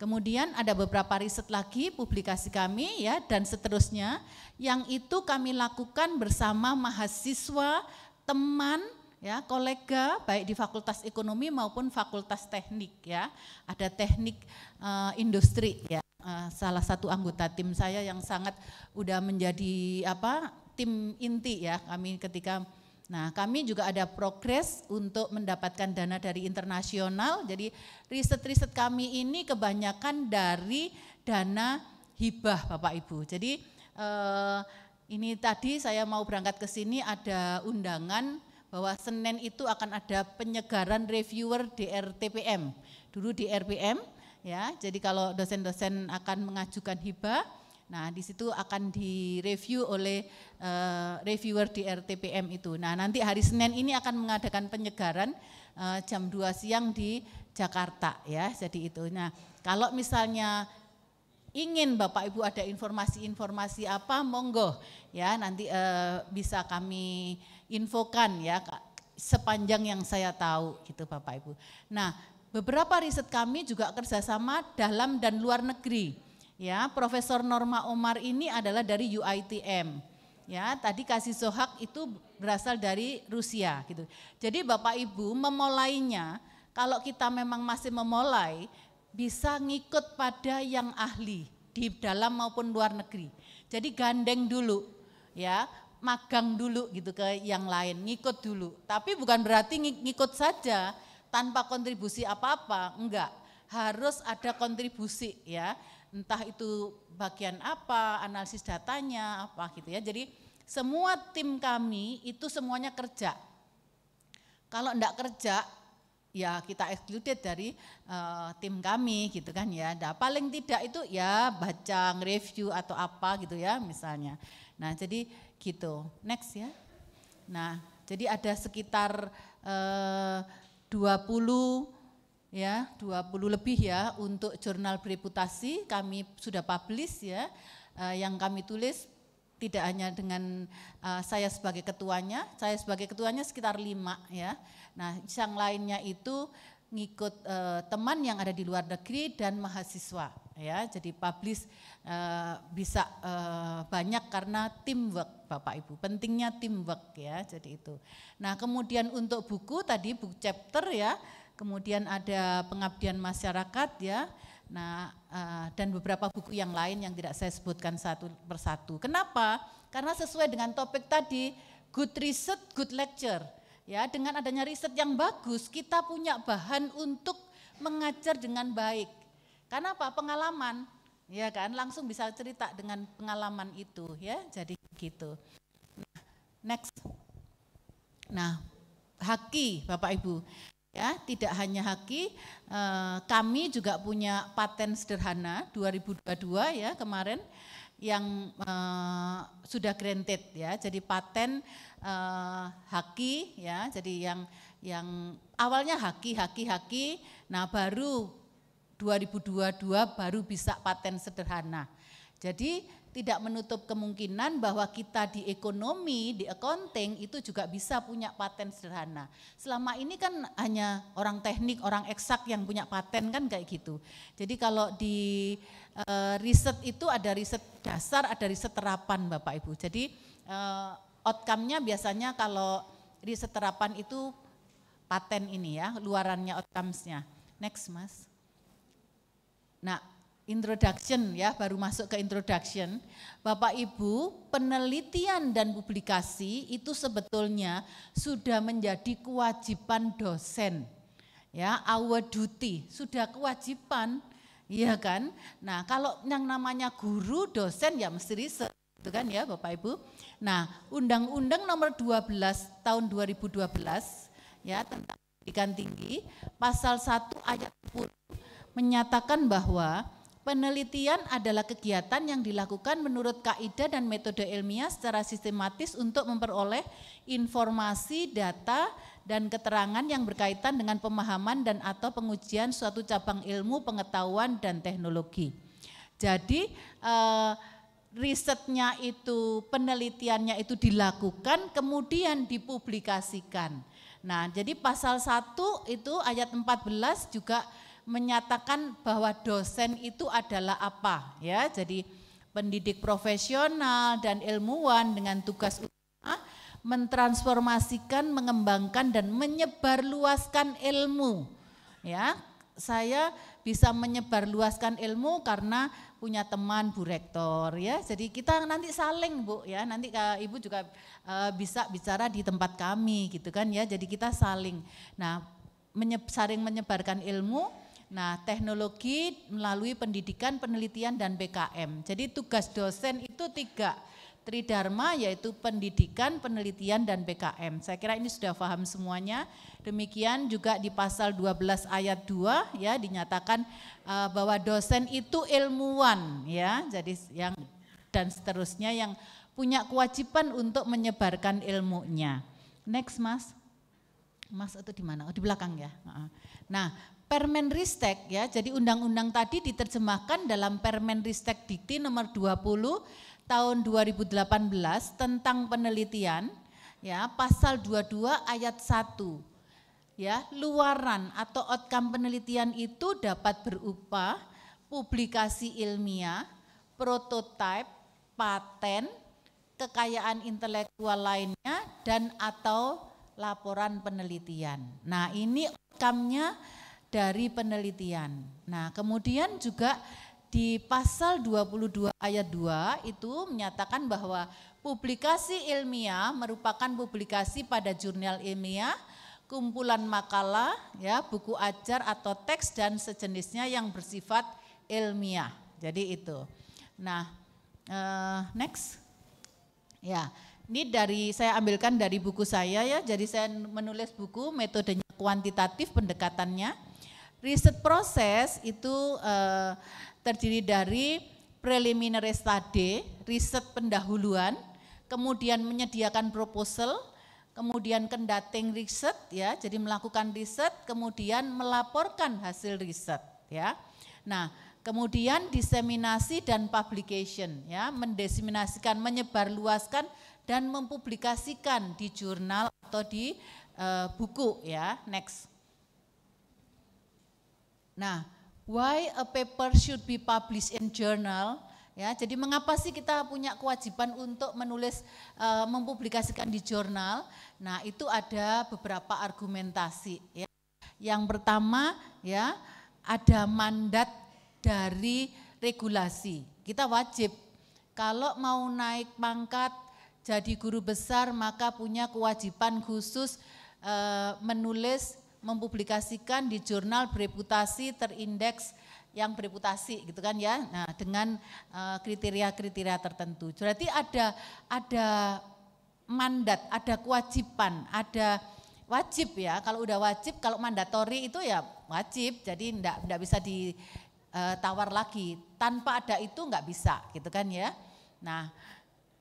[SPEAKER 7] kemudian ada beberapa riset lagi publikasi kami ya dan seterusnya yang itu kami lakukan bersama mahasiswa, teman ya, kolega baik di Fakultas Ekonomi maupun Fakultas Teknik ya. Ada Teknik uh, Industri ya. Uh, salah satu anggota tim saya yang sangat udah menjadi apa tim inti ya kami ketika Nah, kami juga ada progres untuk mendapatkan dana dari internasional. Jadi, riset-riset kami ini kebanyakan dari dana hibah, Bapak Ibu. Jadi, eh, ini tadi saya mau berangkat ke sini ada undangan bahwa Senin itu akan ada penyegaran reviewer DRTPM. Dulu DRPM ya. Jadi kalau dosen-dosen akan mengajukan hibah Nah, di situ akan direview oleh uh, reviewer di RTPM itu. Nah, nanti hari Senin ini akan mengadakan penyegaran uh, jam 2 siang di Jakarta ya. Jadi itu. Nah, kalau misalnya ingin Bapak Ibu ada informasi-informasi apa monggo ya nanti uh, bisa kami infokan ya sepanjang yang saya tahu itu Bapak Ibu. Nah, beberapa riset kami juga kerjasama dalam dan luar negeri. Ya, Profesor Norma Omar ini adalah dari UITM. Ya, tadi Kasih Sohak itu berasal dari Rusia gitu. Jadi Bapak Ibu memulainya kalau kita memang masih memulai bisa ngikut pada yang ahli di dalam maupun luar negeri. Jadi gandeng dulu ya, magang dulu gitu ke yang lain, ngikut dulu. Tapi bukan berarti ngikut saja tanpa kontribusi apa-apa, enggak. Harus ada kontribusi ya entah itu bagian apa, analisis datanya apa gitu ya. Jadi semua tim kami itu semuanya kerja. Kalau enggak kerja ya kita excluded dari uh, tim kami gitu kan ya. Nah, paling tidak itu ya baca review atau apa gitu ya misalnya. Nah, jadi gitu. Next ya. Nah, jadi ada sekitar eh, uh, 20 ya 20 lebih ya untuk jurnal bereputasi kami sudah publish ya uh, yang kami tulis tidak hanya dengan uh, saya sebagai ketuanya saya sebagai ketuanya sekitar lima ya nah yang lainnya itu ngikut uh, teman yang ada di luar negeri dan mahasiswa ya jadi publish uh, bisa uh, banyak karena teamwork Bapak Ibu pentingnya teamwork ya jadi itu nah kemudian untuk buku tadi book chapter ya kemudian ada pengabdian masyarakat ya. Nah, uh, dan beberapa buku yang lain yang tidak saya sebutkan satu persatu. Kenapa? Karena sesuai dengan topik tadi, good research, good lecture. Ya, dengan adanya riset yang bagus, kita punya bahan untuk mengajar dengan baik. Karena apa? Pengalaman, ya kan? Langsung bisa cerita dengan pengalaman itu, ya. Jadi gitu. next. Nah, haki Bapak Ibu. Ya, tidak hanya Haki, eh, kami juga punya paten sederhana 2022 ya kemarin yang eh, sudah granted ya. Jadi paten eh, Haki ya, jadi yang yang awalnya Haki, Haki, Haki. Nah, baru 2022 baru bisa paten sederhana. Jadi tidak menutup kemungkinan bahwa kita di ekonomi, di accounting itu juga bisa punya paten sederhana. Selama ini kan hanya orang teknik, orang eksak yang punya paten kan kayak gitu. Jadi kalau di uh, riset itu ada riset dasar, ada riset terapan Bapak Ibu. Jadi uh, outcome-nya biasanya kalau riset terapan itu paten ini ya, luarannya outcomes-nya. Next Mas. Nah, introduction ya, baru masuk ke introduction. Bapak Ibu, penelitian dan publikasi itu sebetulnya sudah menjadi kewajiban dosen. Ya, our duty, sudah kewajiban, ya kan? Nah, kalau yang namanya guru, dosen ya mesti riset itu kan ya Bapak Ibu. Nah, Undang-Undang Nomor 12 Tahun 2012 ya tentang pendidikan tinggi pasal 1 ayat 10 menyatakan bahwa Penelitian adalah kegiatan yang dilakukan menurut kaidah dan metode ilmiah secara sistematis untuk memperoleh informasi, data, dan keterangan yang berkaitan dengan pemahaman dan atau pengujian suatu cabang ilmu, pengetahuan, dan teknologi. Jadi eh, risetnya itu, penelitiannya itu dilakukan, kemudian dipublikasikan. Nah, jadi pasal 1 itu ayat 14 juga menyatakan bahwa dosen itu adalah apa ya. Jadi pendidik profesional dan ilmuwan dengan tugas utama mentransformasikan, mengembangkan dan menyebarluaskan ilmu. Ya, saya bisa menyebarluaskan ilmu karena punya teman Bu Rektor ya. Jadi kita nanti saling Bu ya, nanti eh, Ibu juga uh, bisa bicara di tempat kami gitu kan ya. Jadi kita saling. Nah, menyeb saling menyebarkan ilmu Nah, teknologi melalui pendidikan, penelitian, dan BKM Jadi tugas dosen itu tiga, tridharma yaitu pendidikan, penelitian, dan BKM Saya kira ini sudah paham semuanya. Demikian juga di pasal 12 ayat 2 ya dinyatakan uh, bahwa dosen itu ilmuwan ya. Jadi yang dan seterusnya yang punya kewajiban untuk menyebarkan ilmunya. Next, Mas. Mas itu di mana? Oh, di belakang ya. Nah, Permen Ristek ya, jadi undang-undang tadi diterjemahkan dalam Permen Ristek Dikti nomor 20 tahun 2018 tentang penelitian ya, pasal 22 ayat 1. Ya, luaran atau outcome penelitian itu dapat berupa publikasi ilmiah, prototipe, paten, kekayaan intelektual lainnya dan atau laporan penelitian. Nah, ini outcome-nya dari penelitian. Nah, kemudian juga di pasal 22 ayat 2 itu menyatakan bahwa publikasi ilmiah merupakan publikasi pada jurnal ilmiah, kumpulan makalah, ya, buku ajar atau teks dan sejenisnya yang bersifat ilmiah. Jadi itu. Nah, uh, next. Ya, ini dari saya ambilkan dari buku saya ya. Jadi saya menulis buku metodenya kuantitatif pendekatannya Riset proses itu uh, terdiri dari preliminary study, riset pendahuluan, kemudian menyediakan proposal, kemudian conducting riset ya, jadi melakukan riset, kemudian melaporkan hasil riset ya. Nah, kemudian diseminasi dan publication ya, mendesiminasikan menyebarluaskan dan mempublikasikan di jurnal atau di uh, buku ya. Next. Nah, why a paper should be published in journal? Ya, jadi mengapa sih kita punya kewajiban untuk menulis uh, mempublikasikan di jurnal? Nah, itu ada beberapa argumentasi ya. Yang pertama ya, ada mandat dari regulasi. Kita wajib kalau mau naik pangkat jadi guru besar maka punya kewajiban khusus uh, menulis mempublikasikan di jurnal bereputasi terindeks yang bereputasi gitu kan ya. Nah, dengan eh, kriteria-kriteria uh, tertentu. Berarti ada ada mandat, ada kewajiban, ada wajib ya. Kalau udah wajib, kalau mandatori itu ya wajib. Jadi enggak enggak bisa ditawar eh, lagi. Tanpa ada itu nggak bisa gitu kan ya. Nah,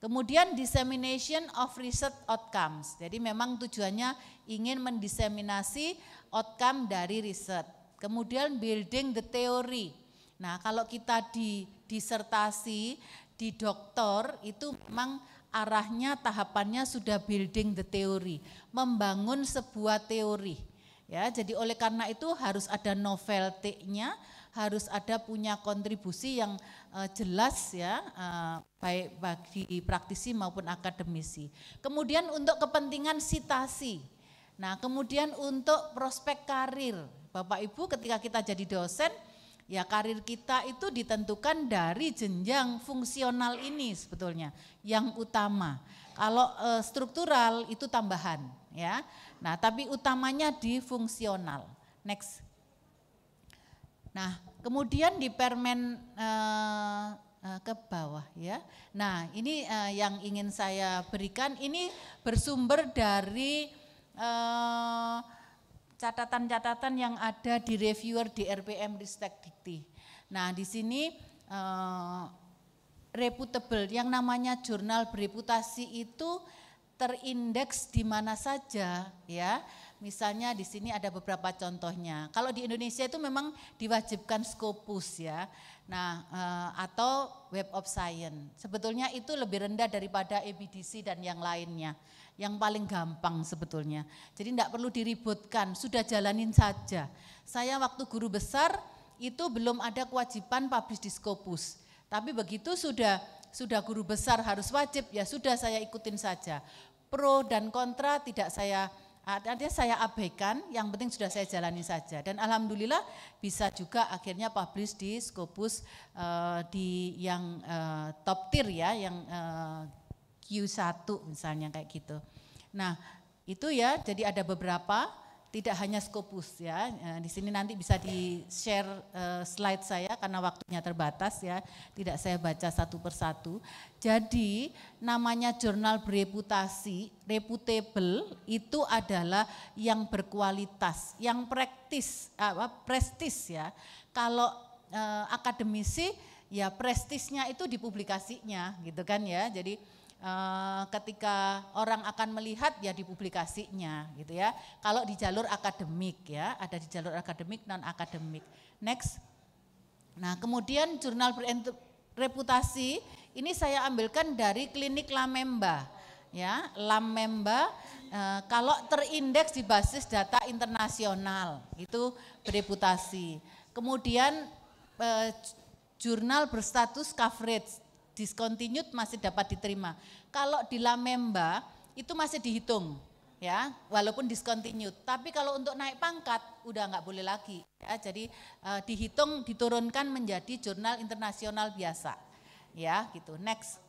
[SPEAKER 7] Kemudian dissemination of research outcomes. Jadi memang tujuannya ingin mendiseminasi outcome dari riset. Kemudian building the theory. Nah, kalau kita di disertasi di doktor itu memang arahnya tahapannya sudah building the theory, membangun sebuah teori. Ya, jadi oleh karena itu harus ada novelty-nya, harus ada punya kontribusi yang uh, jelas ya uh, baik bagi praktisi maupun akademisi. Kemudian untuk kepentingan sitasi. Nah, kemudian untuk prospek karir. Bapak Ibu ketika kita jadi dosen Ya karir kita itu ditentukan dari jenjang fungsional ini sebetulnya yang utama. Kalau e, struktural itu tambahan ya. Nah, tapi utamanya di fungsional. Next. Nah, kemudian di permen uh, uh, ke bawah ya. Nah, ini uh, yang ingin saya berikan ini bersumber dari catatan-catatan yang ada di reviewer di RPM Ristek Dikti. Nah, di sini reputable yang namanya jurnal bereputasi itu terindeks di mana saja ya Misalnya di sini ada beberapa contohnya. Kalau di Indonesia itu memang diwajibkan Scopus ya. Nah, eh, atau Web of Science. Sebetulnya itu lebih rendah daripada EBDC dan yang lainnya. Yang paling gampang sebetulnya. Jadi tidak perlu diributkan, sudah jalanin saja. Saya waktu guru besar itu belum ada kewajiban publish di Scopus. Tapi begitu sudah sudah guru besar harus wajib, ya sudah saya ikutin saja. Pro dan kontra tidak saya Artinya saya abaikan, yang penting sudah saya jalani saja. Dan alhamdulillah bisa juga akhirnya publish di Scopus uh, di yang uh, top tier ya, yang uh, eh, Q1 misalnya kayak gitu. Nah itu ya, jadi ada beberapa tidak hanya skopus ya. Eh, di sini nanti bisa di share eh, slide saya karena waktunya terbatas ya, tidak saya baca satu persatu. Jadi namanya jurnal bereputasi, reputable itu adalah yang berkualitas, yang praktis, apa prestis ya. Kalau eh, akademisi ya prestisnya itu di publikasinya gitu kan ya. Jadi Eh, ketika orang akan melihat ya di publikasinya gitu ya. Kalau di jalur akademik ya, ada di jalur akademik non akademik. Next. Nah, kemudian jurnal reputasi ini saya ambilkan dari klinik Lamemba ya, Lamemba e, kalau terindeks di basis data internasional itu bereputasi. Kemudian e, jurnal berstatus coverage discontinued masih dapat diterima. Kalau di Lamemba itu masih dihitung ya, walaupun discontinued. Tapi kalau untuk naik pangkat udah nggak boleh lagi. Ya, jadi uh, dihitung diturunkan menjadi jurnal internasional biasa. Ya, gitu. Next.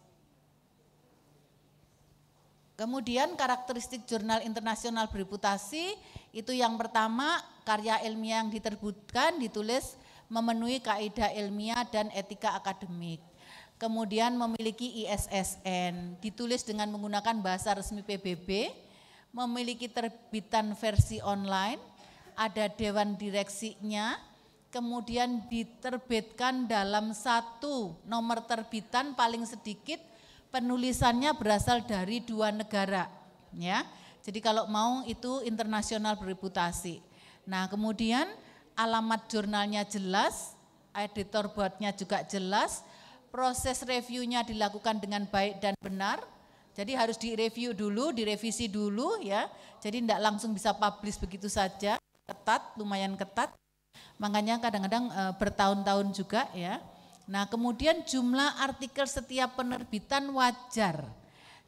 [SPEAKER 7] Kemudian karakteristik jurnal internasional bereputasi itu yang pertama karya ilmiah yang diterbitkan ditulis memenuhi kaidah ilmiah dan etika akademik kemudian memiliki ISSN, ditulis dengan menggunakan bahasa resmi PBB, memiliki terbitan versi online, ada dewan direksinya, kemudian diterbitkan dalam satu nomor terbitan paling sedikit penulisannya berasal dari dua negara, ya. Jadi kalau mau itu internasional bereputasi. Nah, kemudian alamat jurnalnya jelas, editor buatnya juga jelas, proses reviewnya dilakukan dengan baik dan benar. Jadi harus direview dulu, direvisi dulu ya. Jadi tidak langsung bisa publish begitu saja, ketat, lumayan ketat. Makanya kadang-kadang e, bertahun-tahun juga ya. Nah kemudian jumlah artikel setiap penerbitan wajar.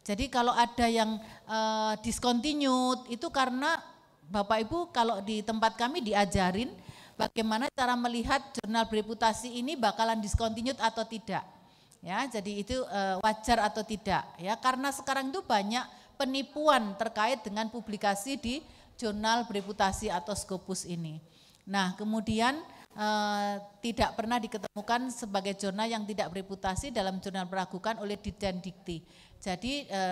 [SPEAKER 7] Jadi kalau ada yang e, discontinued itu karena Bapak Ibu kalau di tempat kami diajarin bagaimana cara melihat jurnal bereputasi ini bakalan discontinued atau tidak. Ya, jadi itu e, wajar atau tidak ya karena sekarang itu banyak penipuan terkait dengan publikasi di jurnal bereputasi atau Scopus ini. Nah, kemudian e, tidak pernah diketemukan sebagai jurnal yang tidak bereputasi dalam jurnal peragukan oleh Ditjen Dikti. Jadi e,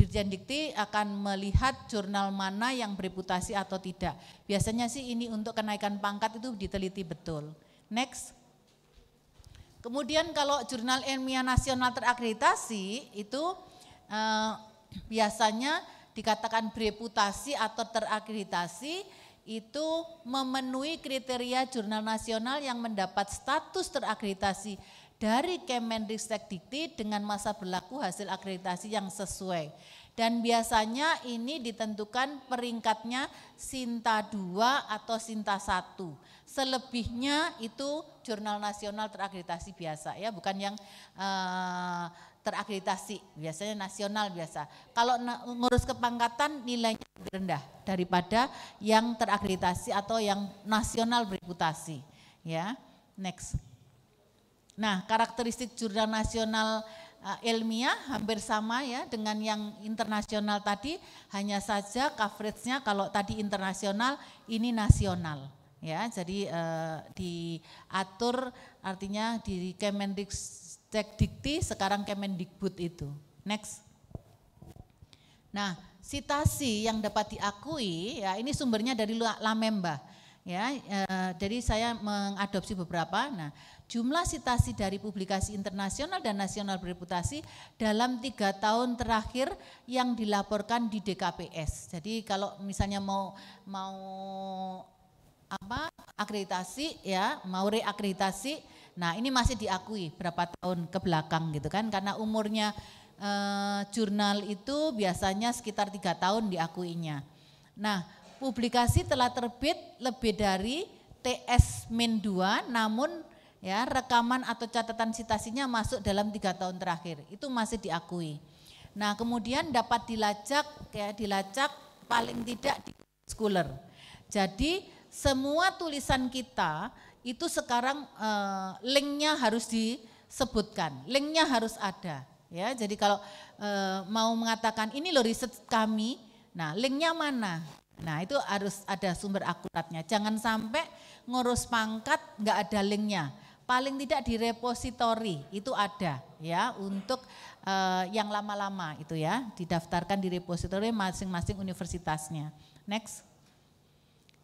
[SPEAKER 7] Dirjen Dikti akan melihat jurnal mana yang bereputasi atau tidak. Biasanya sih ini untuk kenaikan pangkat itu diteliti betul. Next. Kemudian kalau jurnal ilmiah nasional terakreditasi itu eh, biasanya dikatakan bereputasi atau terakreditasi itu memenuhi kriteria jurnal nasional yang mendapat status terakreditasi dari Kemendikbud Dikti dengan masa berlaku hasil akreditasi yang sesuai. Dan biasanya ini ditentukan peringkatnya Sinta 2 atau Sinta 1. Selebihnya itu jurnal nasional terakreditasi biasa ya, bukan yang uh, terakreditasi, biasanya nasional biasa. Kalau ngurus kepangkatan nilainya lebih rendah daripada yang terakreditasi atau yang nasional berikutasi Ya, next. Nah, karakteristik jurnal nasional uh, ilmiah hampir sama ya dengan yang internasional tadi, hanya saja coveragenya kalau tadi internasional ini nasional ya. Jadi uh, diatur artinya di Kemendikbud Dikti sekarang Kemendikbud itu. Next. Nah, sitasi yang dapat diakui ya ini sumbernya dari Lamemba ya e, jadi saya mengadopsi beberapa nah jumlah sitasi dari publikasi internasional dan nasional bereputasi dalam tiga tahun terakhir yang dilaporkan di DKPS jadi kalau misalnya mau mau apa akreditasi ya mau reakreditasi nah ini masih diakui berapa tahun ke belakang gitu kan karena umurnya e, jurnal itu biasanya sekitar tiga tahun diakuinya nah publikasi telah terbit lebih dari TS Min 2 namun ya rekaman atau catatan citasinya masuk dalam tiga tahun terakhir itu masih diakui. Nah kemudian dapat dilacak ya dilacak paling tidak di Scholar. Jadi semua tulisan kita itu sekarang eh, linknya harus disebutkan, linknya harus ada. Ya, jadi kalau eh, mau mengatakan ini loh riset kami, nah linknya mana? Nah itu harus ada sumber akuratnya. Jangan sampai ngurus pangkat nggak ada linknya. Paling tidak di repositori itu ada ya untuk uh, yang lama-lama itu ya didaftarkan di repositori masing-masing universitasnya. Next.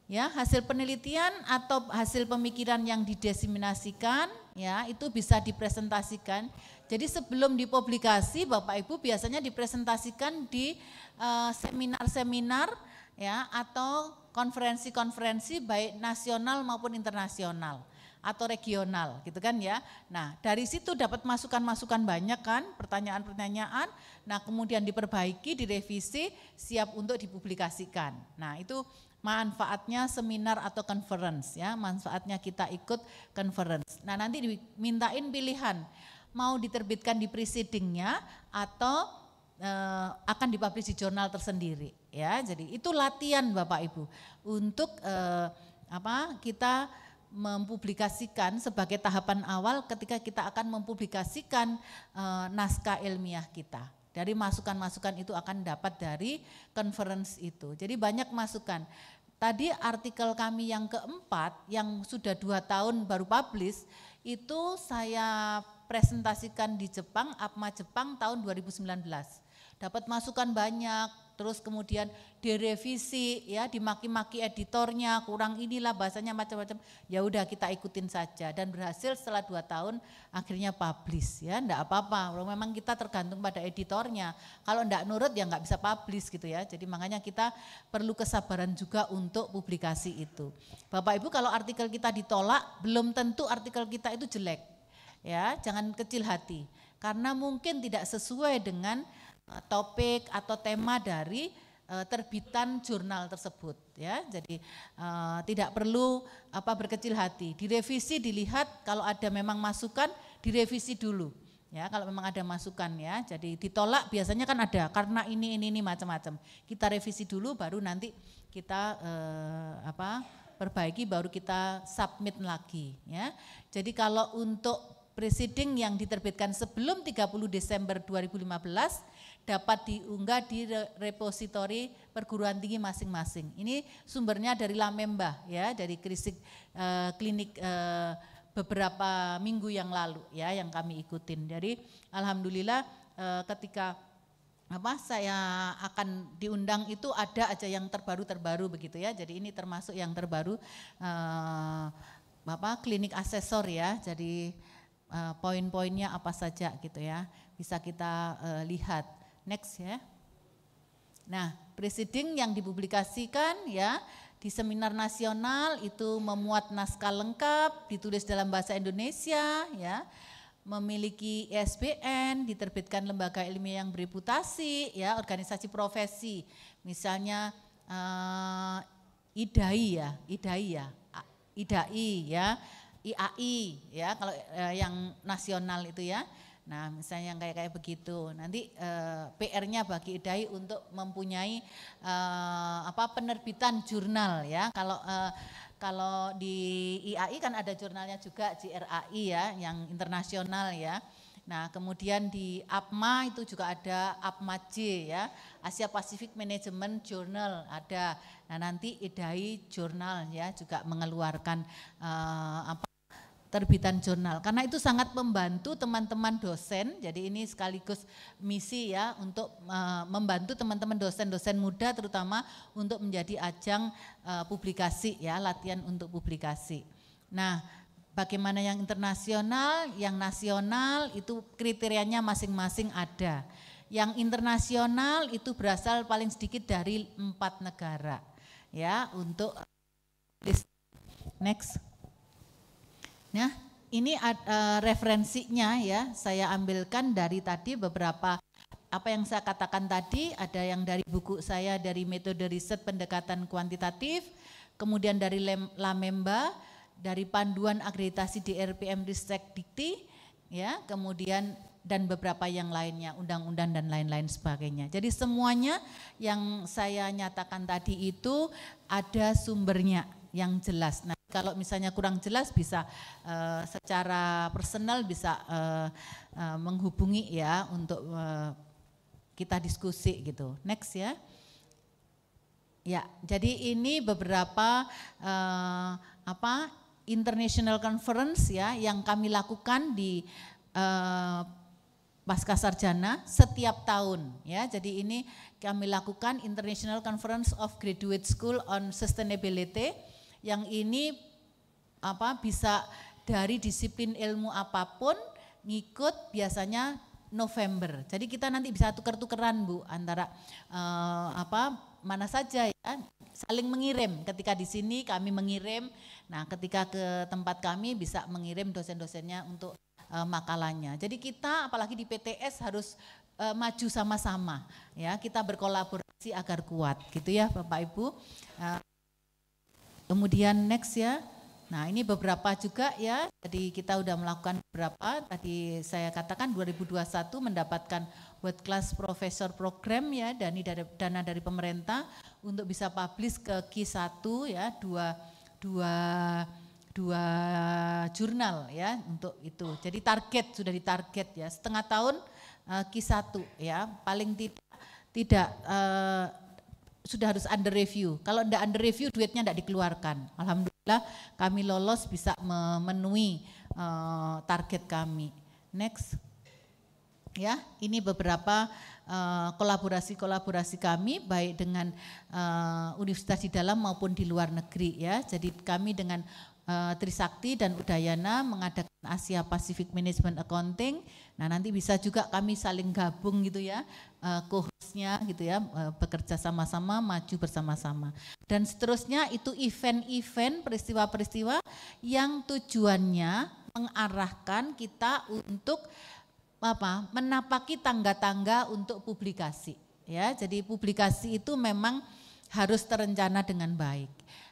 [SPEAKER 7] Ya, hasil penelitian atau hasil pemikiran yang didesiminasikan ya itu bisa dipresentasikan. Jadi sebelum dipublikasi Bapak Ibu biasanya dipresentasikan di eh, seminar-seminar uh, seminar -seminar ya atau konferensi-konferensi baik nasional maupun internasional atau regional gitu kan ya. Nah, dari situ dapat masukan-masukan banyak kan, pertanyaan-pertanyaan. Nah, kemudian diperbaiki, direvisi, siap untuk dipublikasikan. Nah, itu manfaatnya seminar atau conference ya, manfaatnya kita ikut conference. Nah, nanti dimintain pilihan mau diterbitkan di presidingnya atau e, akan dipublish di jurnal tersendiri ya. Jadi itu latihan Bapak Ibu untuk eh, apa kita mempublikasikan sebagai tahapan awal ketika kita akan mempublikasikan eh, naskah ilmiah kita. Dari masukan-masukan itu akan dapat dari conference itu. Jadi banyak masukan. Tadi artikel kami yang keempat yang sudah dua tahun baru publish itu saya presentasikan di Jepang, APMA Jepang tahun 2019. Dapat masukan banyak, terus kemudian direvisi ya dimaki-maki editornya kurang inilah bahasanya macam-macam ya udah kita ikutin saja dan berhasil setelah dua tahun akhirnya publish ya ndak apa-apa memang kita tergantung pada editornya kalau ndak nurut ya nggak bisa publish gitu ya jadi makanya kita perlu kesabaran juga untuk publikasi itu Bapak Ibu kalau artikel kita ditolak belum tentu artikel kita itu jelek ya jangan kecil hati karena mungkin tidak sesuai dengan Eh, topik atau tema dari eh, terbitan jurnal tersebut ya. Jadi uh, tidak perlu apa berkecil hati. Direvisi dilihat kalau ada memang masukan direvisi dulu. Ya, kalau memang ada masukan ya. Jadi ditolak biasanya kan ada karena ini ini ini macam-macam. Kita revisi dulu baru nanti kita uh, apa perbaiki baru kita submit lagi ya. Jadi kalau untuk presiding yang diterbitkan sebelum 30 Desember 2015 dapat diunggah di repositori perguruan tinggi masing-masing. Ini sumbernya dari Lamemba ya, dari krisik e, eh, klinik e, beberapa minggu yang lalu ya yang kami ikutin. Jadi alhamdulillah e, ketika apa saya akan diundang itu ada aja yang terbaru-terbaru begitu ya. Jadi ini termasuk yang terbaru eh, Bapak klinik asesor ya. Jadi eh, poin-poinnya apa saja gitu ya bisa kita eh, lihat Next ya. Nah, presiding yang dipublikasikan ya di seminar nasional itu memuat naskah lengkap ditulis dalam bahasa Indonesia ya memiliki ISBN, e diterbitkan lembaga ilmiah yang bereputasi, ya organisasi profesi, misalnya uh, eh, IDAI ya, IDAI ya, IDAI ya, IAI ya kalau uh, yang nasional itu ya, Nah, misalnya yang kayak kayak begitu. Nanti eh, PR-nya bagi IDAI untuk mempunyai eh, apa penerbitan jurnal ya. Kalau eh, kalau di IAI kan ada jurnalnya juga GRAI ya, yang internasional ya. Nah, kemudian di APMA itu juga ada APMA J ya, Asia Pacific Management Journal ada. Nah, nanti IDAI Journal ya juga mengeluarkan uh, apa terbitan jurnal. Karena itu sangat membantu teman-teman dosen. Jadi ini sekaligus misi ya untuk e, membantu teman-teman dosen-dosen muda terutama untuk menjadi ajang e, publikasi ya, latihan untuk publikasi. Nah, bagaimana yang internasional, yang nasional itu kriterianya masing-masing ada. Yang internasional itu berasal paling sedikit dari empat negara ya untuk next Nah, ini ad, uh, referensinya ya, saya ambilkan dari tadi beberapa apa yang saya katakan tadi, ada yang dari buku saya dari metode riset pendekatan kuantitatif, kemudian dari Lem, Lamemba, dari panduan akreditasi di RPM Ristek Dikti, ya, kemudian dan beberapa yang lainnya, undang-undang dan lain-lain sebagainya. Jadi semuanya yang saya nyatakan tadi itu ada sumbernya yang jelas. Nah, kalau misalnya kurang jelas bisa uh, secara personal bisa uh, uh, menghubungi ya untuk uh, kita diskusi gitu. Next ya. Ya, jadi ini beberapa uh, apa international conference ya yang kami lakukan di uh, pasca sarjana setiap tahun ya. Jadi ini kami lakukan International Conference of Graduate School on Sustainability yang ini apa bisa dari disiplin ilmu apapun ngikut biasanya November. Jadi kita nanti bisa tuker-tukeran Bu antara uh, apa mana saja ya saling mengirim. Ketika di sini kami mengirim, nah ketika ke tempat kami bisa mengirim dosen-dosennya untuk uh, makalahnya. Jadi kita apalagi di PTS harus uh, maju sama-sama ya, kita berkolaborasi agar kuat gitu ya Bapak Ibu. Uh, Kemudian next ya. Nah ini beberapa juga ya, jadi kita sudah melakukan beberapa, tadi saya katakan 2021 mendapatkan World Class Professor Program ya, dan ini dana dari pemerintah untuk bisa publish ke Q1 ya, dua, dua, dua jurnal ya untuk itu. Jadi target sudah ditarget ya, setengah tahun uh, eh, Q1 ya, paling tidak, tidak eh, sudah harus under review. Kalau tidak under review duitnya tidak dikeluarkan. Alhamdulillah kami lolos bisa memenuhi uh, target kami. Next. Ya, ini beberapa eh, kolaborasi-kolaborasi uh, kami baik dengan uh, universitas di dalam maupun di luar negeri ya. Jadi kami dengan uh, Trisakti dan Udayana mengadakan Asia Pacific Management Accounting Nah nanti bisa juga kami saling gabung gitu ya, uh, gitu ya, uh, bekerja sama-sama, maju bersama-sama. Dan seterusnya itu event-event, peristiwa-peristiwa yang tujuannya mengarahkan kita untuk apa menapaki tangga-tangga untuk publikasi ya jadi publikasi itu memang harus terencana dengan baik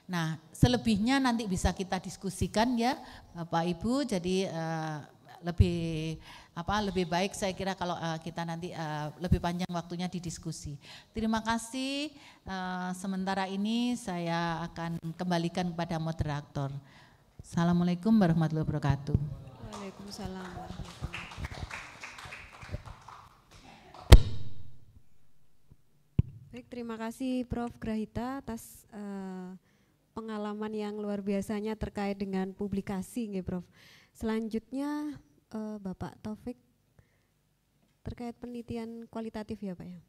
[SPEAKER 7] nah selebihnya nanti bisa kita diskusikan ya bapak ibu jadi uh, lebih apa lebih baik saya kira kalau uh, kita nanti uh, lebih panjang waktunya di diskusi. Terima kasih. Uh, sementara ini saya akan kembalikan kepada moderator. Assalamualaikum warahmatullahi wabarakatuh.
[SPEAKER 6] Waalaikumsalam Baik, terima kasih Prof. Grahita atas uh, pengalaman yang luar biasanya terkait dengan publikasi, nih Prof. Selanjutnya uh, Bapak Taufik terkait penelitian kualitatif ya Pak ya.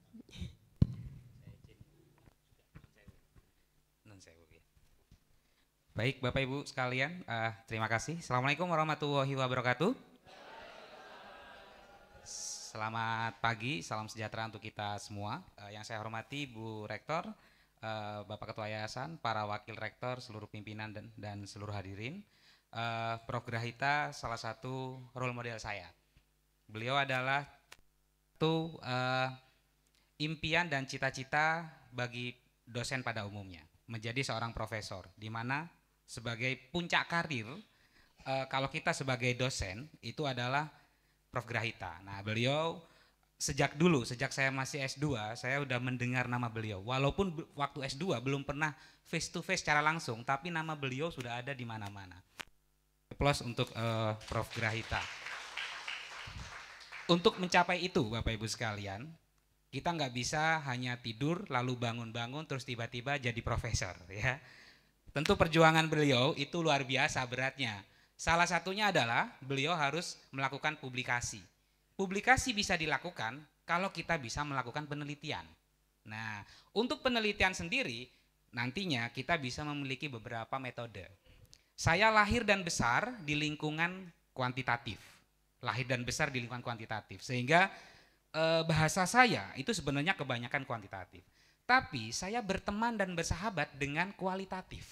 [SPEAKER 5] Baik Bapak Ibu sekalian, uh, terima kasih. Assalamualaikum warahmatullahi wabarakatuh. Selamat pagi, salam sejahtera untuk kita semua. Uh, yang saya hormati Bu Rektor, uh, Bapak Ketua Yayasan, para Wakil Rektor, seluruh pimpinan dan, dan seluruh hadirin uh, Prof. Grahita salah satu role model saya. Beliau adalah tuh eh, uh, impian dan cita-cita bagi dosen pada umumnya menjadi seorang profesor di mana sebagai puncak karir uh, kalau kita sebagai dosen itu adalah Prof. Grahita. Nah, beliau sejak dulu, sejak saya masih S2, saya sudah mendengar nama beliau. Walaupun waktu S2 belum pernah face to face secara langsung, tapi nama beliau sudah ada di mana-mana. Plus untuk uh, Prof. Grahita. Untuk mencapai itu Bapak Ibu sekalian, kita nggak bisa hanya tidur lalu bangun-bangun terus tiba-tiba jadi profesor ya. Tentu perjuangan beliau itu luar biasa beratnya. Salah satunya adalah beliau harus melakukan publikasi. Publikasi bisa dilakukan kalau kita bisa melakukan penelitian. Nah, untuk penelitian sendiri nantinya kita bisa memiliki beberapa metode. Saya lahir dan besar di lingkungan kuantitatif. Lahir dan besar di lingkungan kuantitatif. Sehingga eh, bahasa saya itu sebenarnya kebanyakan kuantitatif. Tapi saya berteman dan bersahabat dengan kualitatif.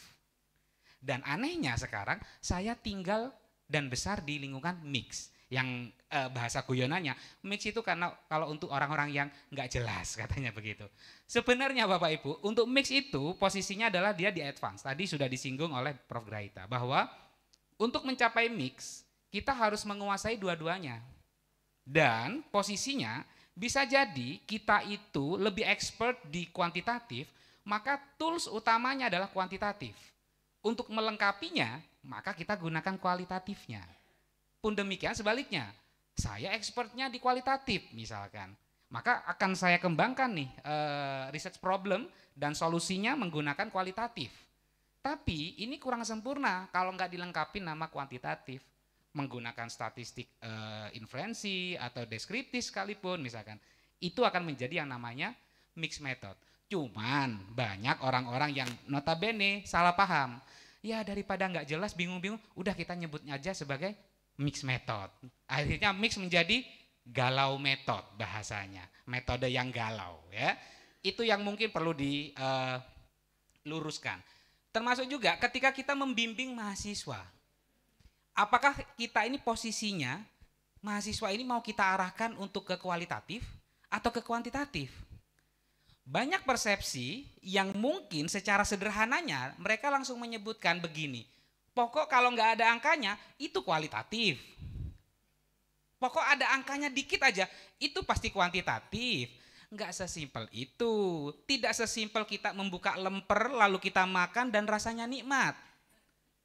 [SPEAKER 5] Dan anehnya sekarang saya tinggal dan besar di lingkungan mix yang eh, bahasa guyonannya mix itu karena kalau untuk orang-orang yang nggak jelas katanya begitu. Sebenarnya Bapak Ibu untuk mix itu posisinya adalah dia di advance. Tadi sudah disinggung oleh Prof Graita bahwa untuk mencapai mix kita harus menguasai dua-duanya. Dan posisinya bisa jadi kita itu lebih expert di kuantitatif, maka tools utamanya adalah kuantitatif. Untuk melengkapinya, maka kita gunakan kualitatifnya. Pun demikian sebaliknya, saya expertnya di kualitatif misalkan. Maka akan saya kembangkan nih uh, research problem dan solusinya menggunakan kualitatif. Tapi ini kurang sempurna kalau nggak dilengkapi nama kuantitatif menggunakan statistik e, eh, inferensi atau deskriptif sekalipun misalkan itu akan menjadi yang namanya mixed method. Cuman banyak orang-orang yang notabene salah paham. Ya daripada nggak jelas bingung-bingung, udah kita nyebutnya aja sebagai mix method. Akhirnya mix menjadi galau metode bahasanya, metode yang galau ya. Itu yang mungkin perlu diluruskan. Eh, uh, Termasuk juga ketika kita membimbing mahasiswa. Apakah kita ini posisinya mahasiswa ini mau kita arahkan untuk ke kualitatif atau ke kuantitatif? Banyak persepsi yang mungkin secara sederhananya mereka langsung menyebutkan begini, Pokok kalau nggak ada angkanya itu kualitatif. Pokok ada angkanya dikit aja itu pasti kuantitatif. Nggak sesimpel itu. Tidak sesimpel kita membuka lemper lalu kita makan dan rasanya nikmat.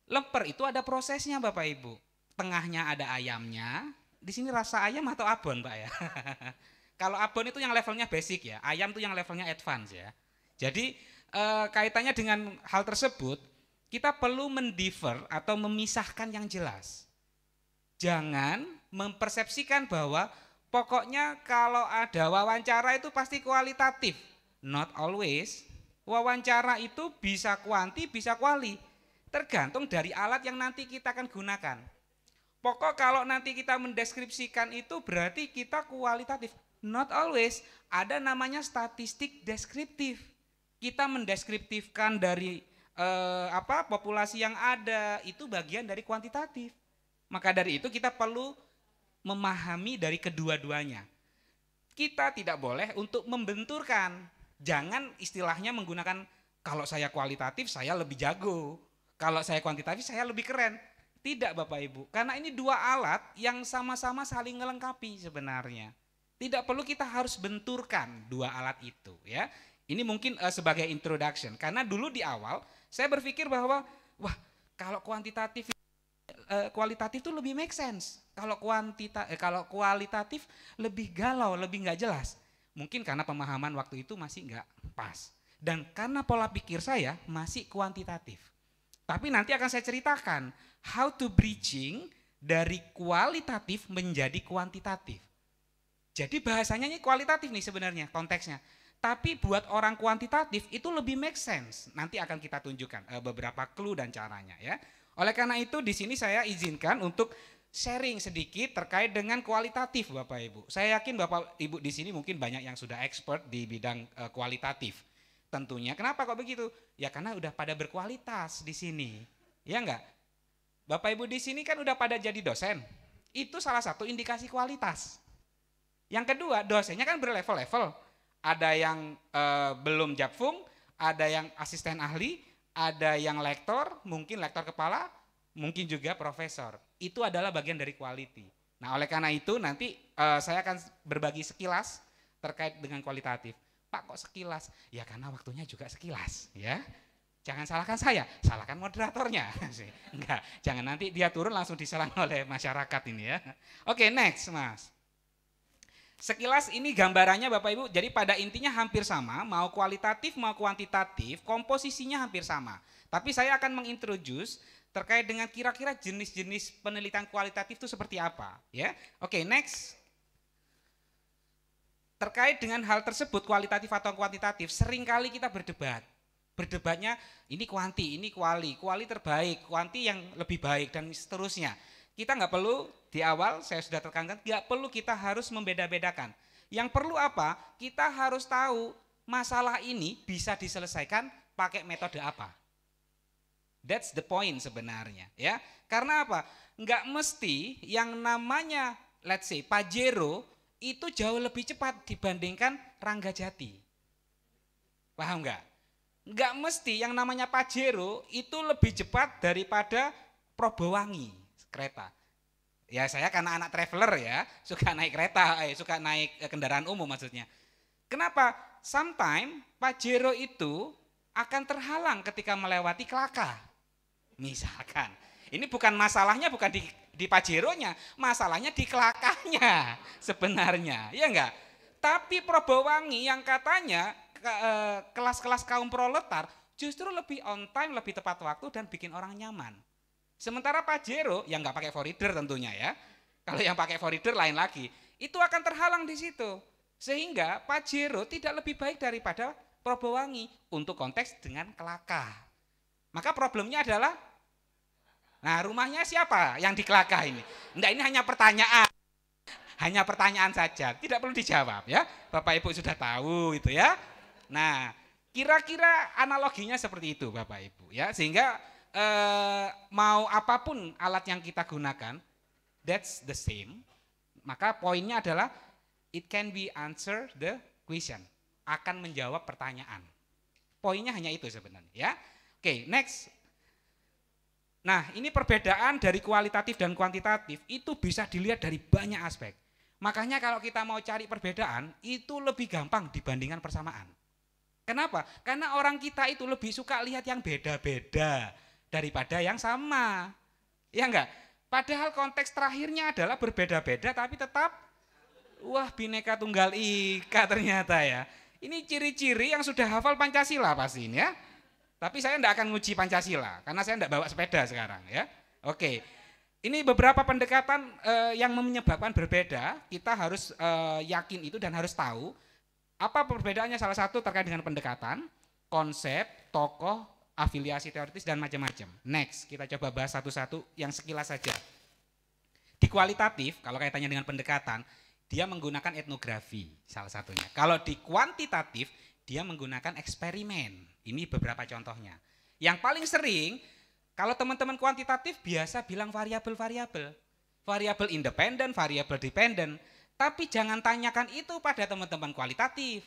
[SPEAKER 5] Lemper itu ada prosesnya Bapak Ibu. Tengahnya ada ayamnya. Di sini rasa ayam atau abon Pak ya? kalau abon itu yang levelnya basic ya. Ayam itu yang levelnya advance ya. Jadi eh, kaitannya dengan hal tersebut kita perlu mendiver atau memisahkan yang jelas. Jangan mempersepsikan bahwa pokoknya kalau ada wawancara itu pasti kualitatif. Not always. Wawancara itu bisa kuanti, bisa kuali. Tergantung dari alat yang nanti kita akan gunakan. Pokok kalau nanti kita mendeskripsikan itu berarti kita kualitatif. Not always. Ada namanya statistik deskriptif. Kita mendeskriptifkan dari eh, apa populasi yang ada itu bagian dari kuantitatif. Maka dari itu kita perlu memahami dari kedua-duanya. Kita tidak boleh untuk membenturkan. Jangan istilahnya menggunakan kalau saya kualitatif saya lebih jago. Kalau saya kuantitatif saya lebih keren. Tidak Bapak Ibu, karena ini dua alat yang sama-sama saling melengkapi sebenarnya. Tidak perlu kita harus benturkan dua alat itu ya. Ini mungkin uh, sebagai introduction karena dulu di awal saya berpikir bahwa wah kalau kuantitatif eh, kualitatif itu lebih make sense. Kalau kuantita eh, kalau kualitatif lebih galau, lebih nggak jelas. Mungkin karena pemahaman waktu itu masih nggak pas. Dan karena pola pikir saya masih kuantitatif. Tapi nanti akan saya ceritakan how to bridging dari kualitatif menjadi kuantitatif. Jadi bahasanya ini kualitatif nih sebenarnya konteksnya. Tapi buat orang kuantitatif itu lebih make sense. Nanti akan kita tunjukkan eh, beberapa clue dan caranya ya. Oleh karena itu di sini saya izinkan untuk sharing sedikit terkait dengan kualitatif Bapak Ibu. Saya yakin Bapak Ibu di sini mungkin banyak yang sudah expert di bidang eh, kualitatif. Tentunya. Kenapa kok begitu? Ya karena udah pada berkualitas di sini. Ya enggak? Bapak Ibu di sini kan udah pada jadi dosen. Itu salah satu indikasi kualitas. Yang kedua, dosennya kan berlevel-level ada yang uh, belum japfung, ada yang asisten ahli, ada yang lektor, mungkin lektor kepala, mungkin juga profesor. Itu adalah bagian dari quality. Nah, oleh karena itu nanti uh, saya akan berbagi sekilas terkait dengan kualitatif. Pak kok sekilas? Ya karena waktunya juga sekilas, ya. Jangan salahkan saya, salahkan moderatornya. Enggak, jangan nanti dia turun langsung diserang oleh masyarakat ini ya. Oke, okay, next Mas. Sekilas ini gambarannya Bapak Ibu, jadi pada intinya hampir sama, mau kualitatif mau kuantitatif, komposisinya hampir sama. Tapi saya akan mengintroduce terkait dengan kira-kira jenis-jenis penelitian kualitatif itu seperti apa, ya. Oke, okay, next. Terkait dengan hal tersebut kualitatif atau kuantitatif, seringkali kita berdebat. Berdebatnya ini kuanti, ini kuali, kuali terbaik, kuanti yang lebih baik dan seterusnya. Kita nggak perlu di awal saya sudah tekankan nggak perlu kita harus membeda-bedakan. Yang perlu apa? Kita harus tahu masalah ini bisa diselesaikan pakai metode apa. That's the point sebenarnya, ya. Karena apa? Nggak mesti yang namanya let's say Pajero itu jauh lebih cepat dibandingkan Rangga Jati. Paham nggak? Nggak mesti yang namanya Pajero itu lebih cepat daripada Probowangi kereta. Ya saya karena anak traveler ya, suka naik kereta, eh, suka naik eh, kendaraan umum maksudnya. Kenapa? Sometimes Pajero itu akan terhalang ketika melewati kelaka. Misalkan, ini bukan masalahnya bukan di, di Pajeronya, masalahnya di kelakanya sebenarnya, ya enggak? Tapi Probowangi yang katanya eh, kelas-kelas kaum proletar justru lebih on time, lebih tepat waktu dan bikin orang nyaman. Sementara Pajero yang nggak pakai forider tentunya ya. Kalau yang pakai forider lain lagi, itu akan terhalang di situ. Sehingga Pajero tidak lebih baik daripada Probowangi untuk konteks dengan Kelaka. Maka problemnya adalah Nah, rumahnya siapa yang di Kelaka ini? Enggak, ini hanya pertanyaan. Hanya pertanyaan saja, tidak perlu dijawab ya. Bapak Ibu sudah tahu itu ya. Nah, kira-kira analoginya seperti itu Bapak Ibu ya. Sehingga eh, mau apapun alat yang kita gunakan, that's the same. Maka poinnya adalah it can be answer the question. Akan menjawab pertanyaan. Poinnya hanya itu sebenarnya ya. Oke, okay, next. Nah, ini perbedaan dari kualitatif dan kuantitatif itu bisa dilihat dari banyak aspek. Makanya kalau kita mau cari perbedaan itu lebih gampang dibandingkan persamaan. Kenapa? Karena orang kita itu lebih suka lihat yang beda-beda daripada yang sama. Ya enggak? Padahal konteks terakhirnya adalah berbeda-beda tapi tetap wah bineka tunggal ika ternyata ya. Ini ciri-ciri yang sudah hafal Pancasila pasti ini ya. Tapi saya enggak akan nguji Pancasila karena saya enggak bawa sepeda sekarang ya. Oke. Ini beberapa pendekatan eh, yang menyebabkan berbeda, kita harus eh, yakin itu dan harus tahu apa perbedaannya salah satu terkait dengan pendekatan, konsep, tokoh, afiliasi teoritis dan macam-macam. Next, kita coba bahas satu-satu yang sekilas saja. Di kualitatif, kalau kaitannya dengan pendekatan, dia menggunakan etnografi salah satunya. Kalau di kuantitatif, dia menggunakan eksperimen. Ini beberapa contohnya. Yang paling sering, kalau teman-teman kuantitatif biasa bilang variabel-variabel. Variabel independen, variabel dependen. Tapi jangan tanyakan itu pada teman-teman kualitatif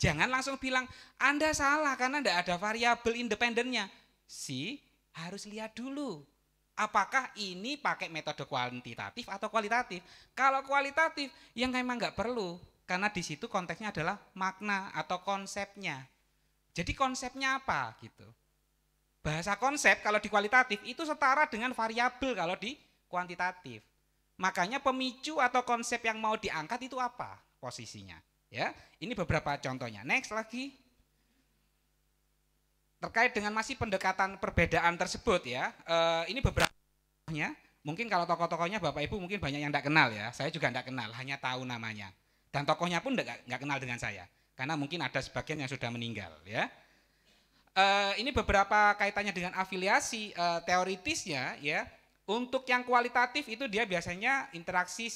[SPEAKER 5] Jangan langsung bilang Anda salah karena tidak ada variabel independennya. Si harus lihat dulu apakah ini pakai metode kuantitatif atau kualitatif. Kalau kualitatif yang memang nggak perlu karena di situ konteksnya adalah makna atau konsepnya. Jadi konsepnya apa gitu. Bahasa konsep kalau di kualitatif itu setara dengan variabel kalau di kuantitatif. Makanya pemicu atau konsep yang mau diangkat itu apa posisinya? Ya, ini beberapa contohnya. Next lagi. Terkait dengan masih pendekatan perbedaan tersebut ya, E, ini beberapa contohnya. Mungkin kalau tokoh-tokohnya Bapak Ibu mungkin banyak yang tidak kenal ya, saya juga tidak kenal, hanya tahu namanya. Dan tokohnya pun nggak kenal dengan saya, karena mungkin ada sebagian yang sudah meninggal ya. E, ini beberapa kaitannya dengan afiliasi e, teoritisnya ya. Untuk yang kualitatif itu dia biasanya interaksi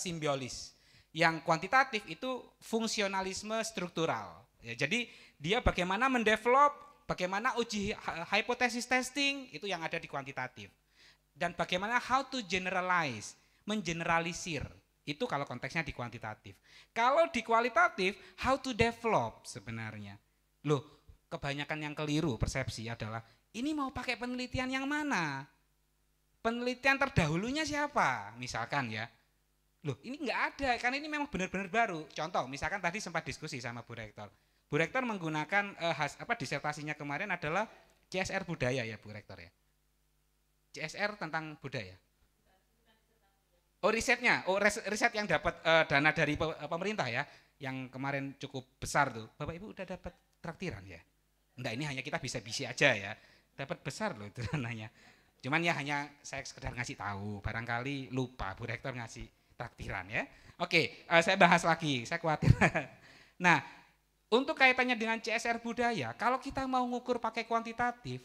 [SPEAKER 5] simbiolis yang kuantitatif itu fungsionalisme struktural. Ya, jadi dia bagaimana mendevelop, bagaimana uji hipotesis testing itu yang ada di kuantitatif. Dan bagaimana how to generalize, mengeneralisir. Itu kalau konteksnya di kuantitatif. Kalau di kualitatif, how to develop sebenarnya. Loh, kebanyakan yang keliru persepsi adalah ini mau pakai penelitian yang mana? Penelitian terdahulunya siapa? Misalkan ya. Loh, ini nggak ada karena ini memang benar-benar baru. Contoh, misalkan tadi sempat diskusi sama Bu Rektor. Bu Rektor menggunakan eh, has, apa disertasinya kemarin adalah CSR budaya ya Bu Rektor ya. CSR tentang budaya. Oh risetnya, oh riset yang dapat uh, dana dari eh, pemerintah ya, yang kemarin cukup besar tuh. Bapak Ibu udah dapat traktiran ya? Enggak, ini hanya kita bisa bisi aja ya. Dapat besar loh itu dananya. Cuman ya hanya saya sekedar ngasih tahu, barangkali lupa Bu Rektor ngasih Traktiran ya. Oke, uh, saya bahas lagi, saya khawatir. nah, untuk kaitannya dengan CSR budaya, kalau kita mau ngukur pakai kuantitatif,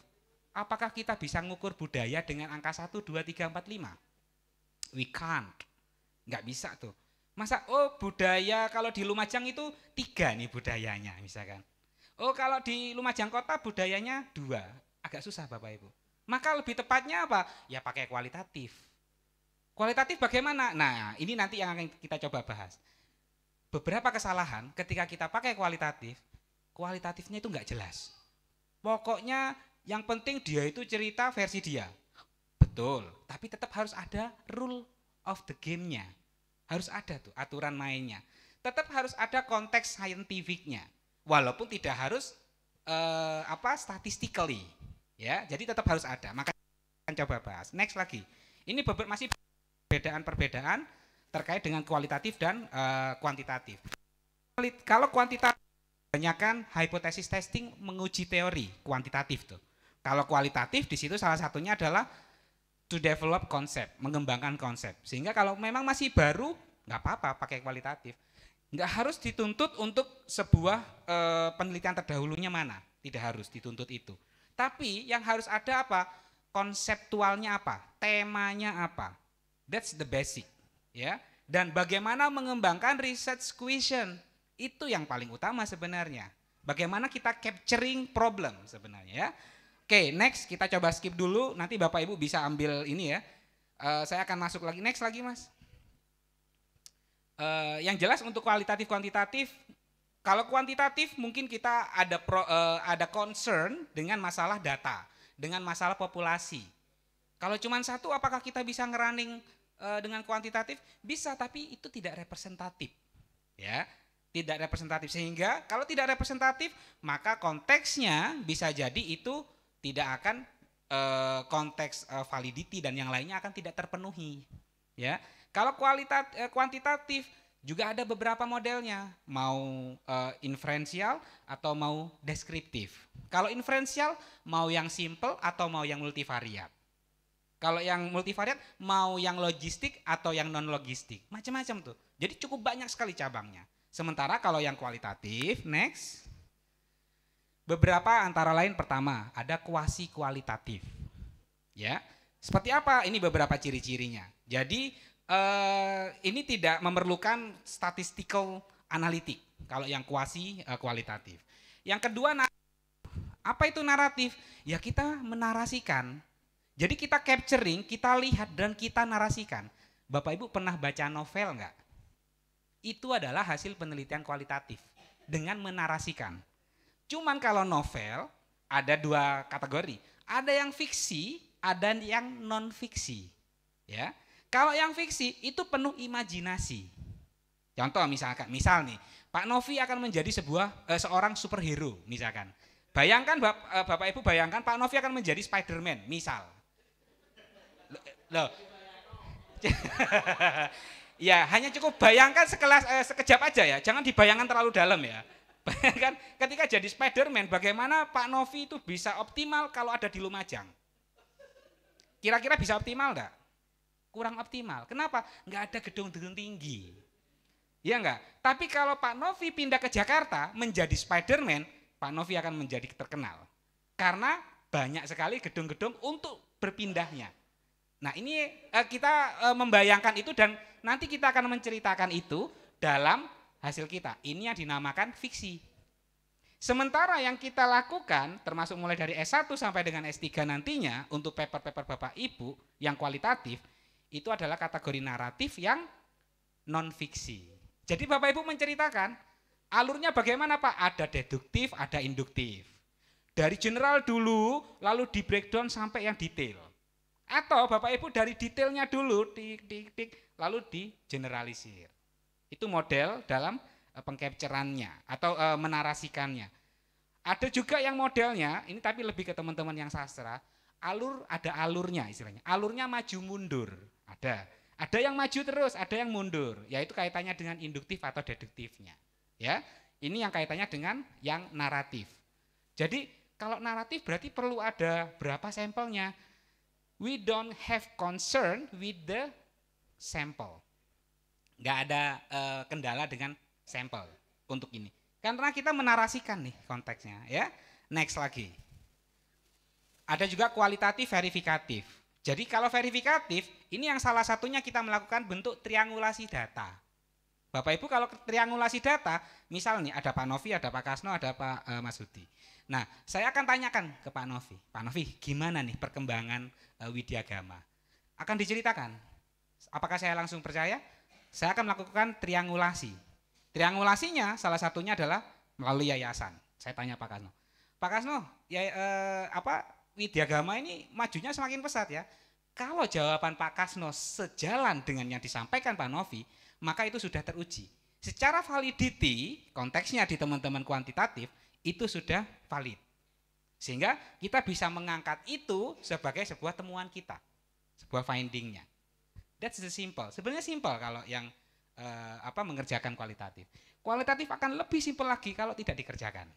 [SPEAKER 5] apakah kita bisa ngukur budaya dengan angka 1, 2, 3, 4, 5? We can't. Enggak bisa tuh. Masa, oh budaya kalau di Lumajang itu tiga nih budayanya misalkan. Oh kalau di Lumajang kota budayanya dua. Agak susah Bapak Ibu. Maka lebih tepatnya apa? Ya pakai kualitatif Kualitatif bagaimana? Nah, ini nanti yang akan kita coba bahas. Beberapa kesalahan ketika kita pakai kualitatif, kualitatifnya itu enggak jelas. Pokoknya yang penting dia itu cerita versi dia. Betul, tapi tetap harus ada rule of the game-nya. Harus ada tuh aturan mainnya. Tetap harus ada konteks scientific-nya. Walaupun tidak harus eh, apa statistically ya. Jadi tetap harus ada. Maka akan coba bahas. Next lagi. Ini masih perbedaan-perbedaan terkait dengan kualitatif dan uh, kuantitatif. Kalau kuantitatif, kebanyakan hipotesis testing menguji teori kuantitatif tuh. Kalau kualitatif di situ salah satunya adalah to develop konsep, mengembangkan konsep. Sehingga kalau memang masih baru, nggak apa-apa pakai kualitatif. Nggak harus dituntut untuk sebuah e, penelitian terdahulunya mana, tidak harus dituntut itu. Tapi yang harus ada apa? Konseptualnya apa? Temanya apa? That's the basic, ya. Dan bagaimana mengembangkan research question itu yang paling utama sebenarnya. Bagaimana kita capturing problem sebenarnya ya. Oke, next kita coba skip dulu. Nanti Bapak Ibu bisa ambil ini ya. Uh, saya akan masuk lagi next lagi, Mas. Uh, yang jelas untuk kualitatif kuantitatif kalau kuantitatif mungkin kita ada pro, uh, ada concern dengan masalah data, dengan masalah populasi. Kalau cuma satu apakah kita bisa ngerunning Eh, dengan kuantitatif bisa tapi itu tidak representatif ya tidak representatif sehingga kalau tidak representatif maka konteksnya bisa jadi itu tidak akan e, konteks e, validity dan yang lainnya akan tidak terpenuhi ya kalau kualitat e, kuantitatif juga ada beberapa modelnya mau e, inferensial atau mau deskriptif kalau inferensial mau yang simple atau mau yang multivariat kalau yang multivariat mau yang logistik atau yang non logistik, macam-macam tuh. Jadi cukup banyak sekali cabangnya. Sementara kalau yang kualitatif, next. Beberapa antara lain pertama, ada kuasi kualitatif. Ya. Seperti apa? Ini beberapa ciri-cirinya. Jadi eh, ini tidak memerlukan statistical analitik kalau yang kuasi eh, kualitatif. Yang kedua apa itu naratif? Ya kita menarasikan jadi kita capturing, kita lihat dan kita narasikan. Bapak Ibu pernah baca novel enggak? Itu adalah hasil penelitian kualitatif dengan menarasikan. Cuman kalau novel ada dua kategori, ada yang fiksi, ada yang non fiksi. Ya, kalau yang fiksi itu penuh imajinasi. Contoh misalkan, misal nih, Pak Novi akan menjadi sebuah eh, seorang superhero misalkan. Bayangkan eh, Bapak Ibu bayangkan Pak Novi akan menjadi Spider-Man misal Loh. ya, hanya cukup bayangkan sekelas eh, sekejap aja ya. Jangan dibayangkan terlalu dalam ya. Bayangkan ketika jadi Spiderman bagaimana Pak Novi itu bisa optimal kalau ada di Lumajang. Kira-kira bisa optimal enggak? Kurang optimal. Kenapa? Enggak ada gedung-gedung tinggi. Ya enggak? Tapi kalau Pak Novi pindah ke Jakarta menjadi Spiderman, Pak Novi akan menjadi terkenal. Karena banyak sekali gedung-gedung untuk berpindahnya. Nah ini eh, kita eh, membayangkan itu dan nanti kita akan menceritakan itu dalam hasil kita. Ini yang dinamakan fiksi. Sementara yang kita lakukan termasuk mulai dari S1 sampai dengan S3 nantinya untuk paper-paper Bapak Ibu yang kualitatif itu adalah kategori naratif yang non fiksi. Jadi Bapak Ibu menceritakan alurnya bagaimana Pak? Ada deduktif, ada induktif. Dari general dulu lalu di breakdown sampai yang detail. Atau Bapak Ibu dari detailnya dulu, tik, tik, tik, lalu generalisir Itu model dalam eh, pengcapturannya atau e, menarasikannya. Ada juga yang modelnya, ini tapi lebih ke teman-teman yang sastra, alur ada alurnya istilahnya. Alurnya maju mundur, ada. Ada yang maju terus, ada yang mundur, yaitu kaitannya dengan induktif atau deduktifnya. Ya. Ini yang kaitannya dengan yang naratif. Jadi kalau naratif berarti perlu ada berapa sampelnya? we don't have concern with the sample. Nggak ada uh, kendala dengan sampel untuk ini. Karena kita menarasikan nih konteksnya ya. Next lagi. Ada juga kualitatif verifikatif. Jadi kalau verifikatif, ini yang salah satunya kita melakukan bentuk triangulasi data. Bapak Ibu kalau triangulasi data, misal nih ada Pak Novi, ada Pak Kasno, ada Pak uh, Mas Nah, saya akan tanyakan ke Pak Novi. Pak Novi, gimana nih perkembangan Eh, Widyagama. Akan diceritakan. Apakah saya langsung percaya? Saya akan melakukan triangulasi. Triangulasinya salah satunya adalah melalui yayasan. Saya tanya Pak Kasno. Pak Kasno, ya eh, apa Widyagama ini majunya semakin pesat ya. Kalau jawaban Pak Kasno sejalan dengan yang disampaikan Pak Novi, maka itu sudah teruji. Secara validity, konteksnya di teman-teman kuantitatif, itu sudah valid. Sehingga kita bisa mengangkat itu sebagai sebuah temuan kita, sebuah findingnya. That's the simple. Sebenarnya simple kalau yang eh, apa mengerjakan kualitatif. Kualitatif akan lebih simpel lagi kalau tidak dikerjakan.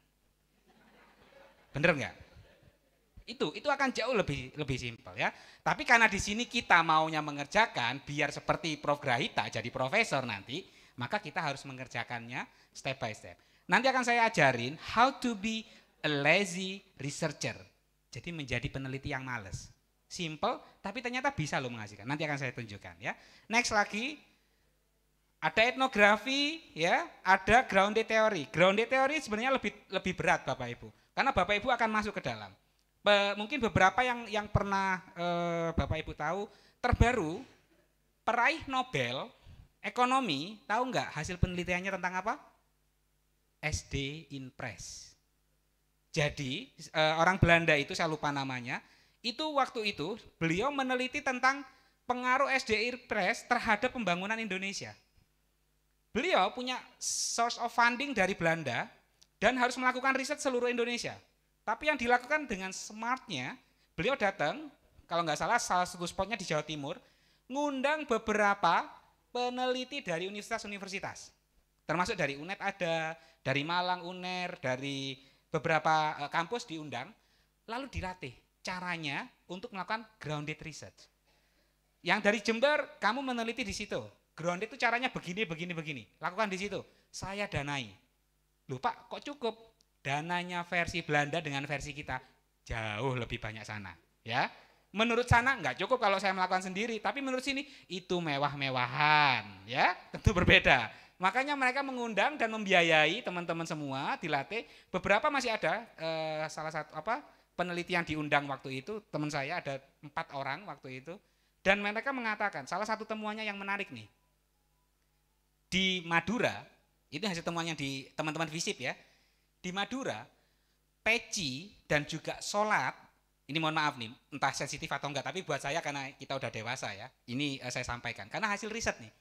[SPEAKER 5] Bener nggak? Itu itu akan jauh lebih lebih simpel ya. Tapi karena di sini kita maunya mengerjakan biar seperti Prof Grahita jadi profesor nanti, maka kita harus mengerjakannya step by step. Nanti akan saya ajarin how to be a lazy researcher. Jadi menjadi peneliti yang males. Simple, tapi ternyata bisa lo menghasilkan. Nanti akan saya tunjukkan ya. Next lagi, ada etnografi, ya, ada grounded theory. Grounded theory sebenarnya lebih lebih berat Bapak Ibu, karena Bapak Ibu akan masuk ke dalam. Be, mungkin beberapa yang yang pernah e, Bapak Ibu tahu terbaru peraih Nobel ekonomi tahu enggak hasil penelitiannya tentang apa? SD Impress. Jadi uh, orang Belanda itu saya lupa namanya, itu waktu itu beliau meneliti tentang pengaruh SDI Press terhadap pembangunan Indonesia. Beliau punya source of funding dari Belanda dan harus melakukan riset seluruh Indonesia. Tapi yang dilakukan dengan smartnya, beliau datang, kalau nggak salah salah satu spotnya di Jawa Timur, ngundang beberapa peneliti dari universitas-universitas. Termasuk dari UNED ada, dari Malang UNER, dari beberapa eh, kampus diundang, lalu dilatih caranya untuk melakukan grounded research. Yang dari Jember, kamu meneliti di situ. Grounded itu caranya begini, begini, begini. Lakukan di situ. Saya danai. lupa kok cukup? Dananya versi Belanda dengan versi kita jauh lebih banyak sana. Ya, menurut sana enggak cukup kalau saya melakukan sendiri, tapi menurut sini itu mewah-mewahan, ya tentu berbeda. Makanya mereka mengundang dan membiayai teman-teman semua dilatih. Beberapa masih ada eh, salah satu apa penelitian diundang waktu itu teman saya ada empat orang waktu itu dan mereka mengatakan salah satu temuannya yang menarik nih di Madura itu hasil temuannya di teman-teman visip ya di Madura peci dan juga solat ini mohon maaf nih entah sensitif atau enggak tapi buat saya karena kita udah dewasa ya ini eh, saya sampaikan karena hasil riset nih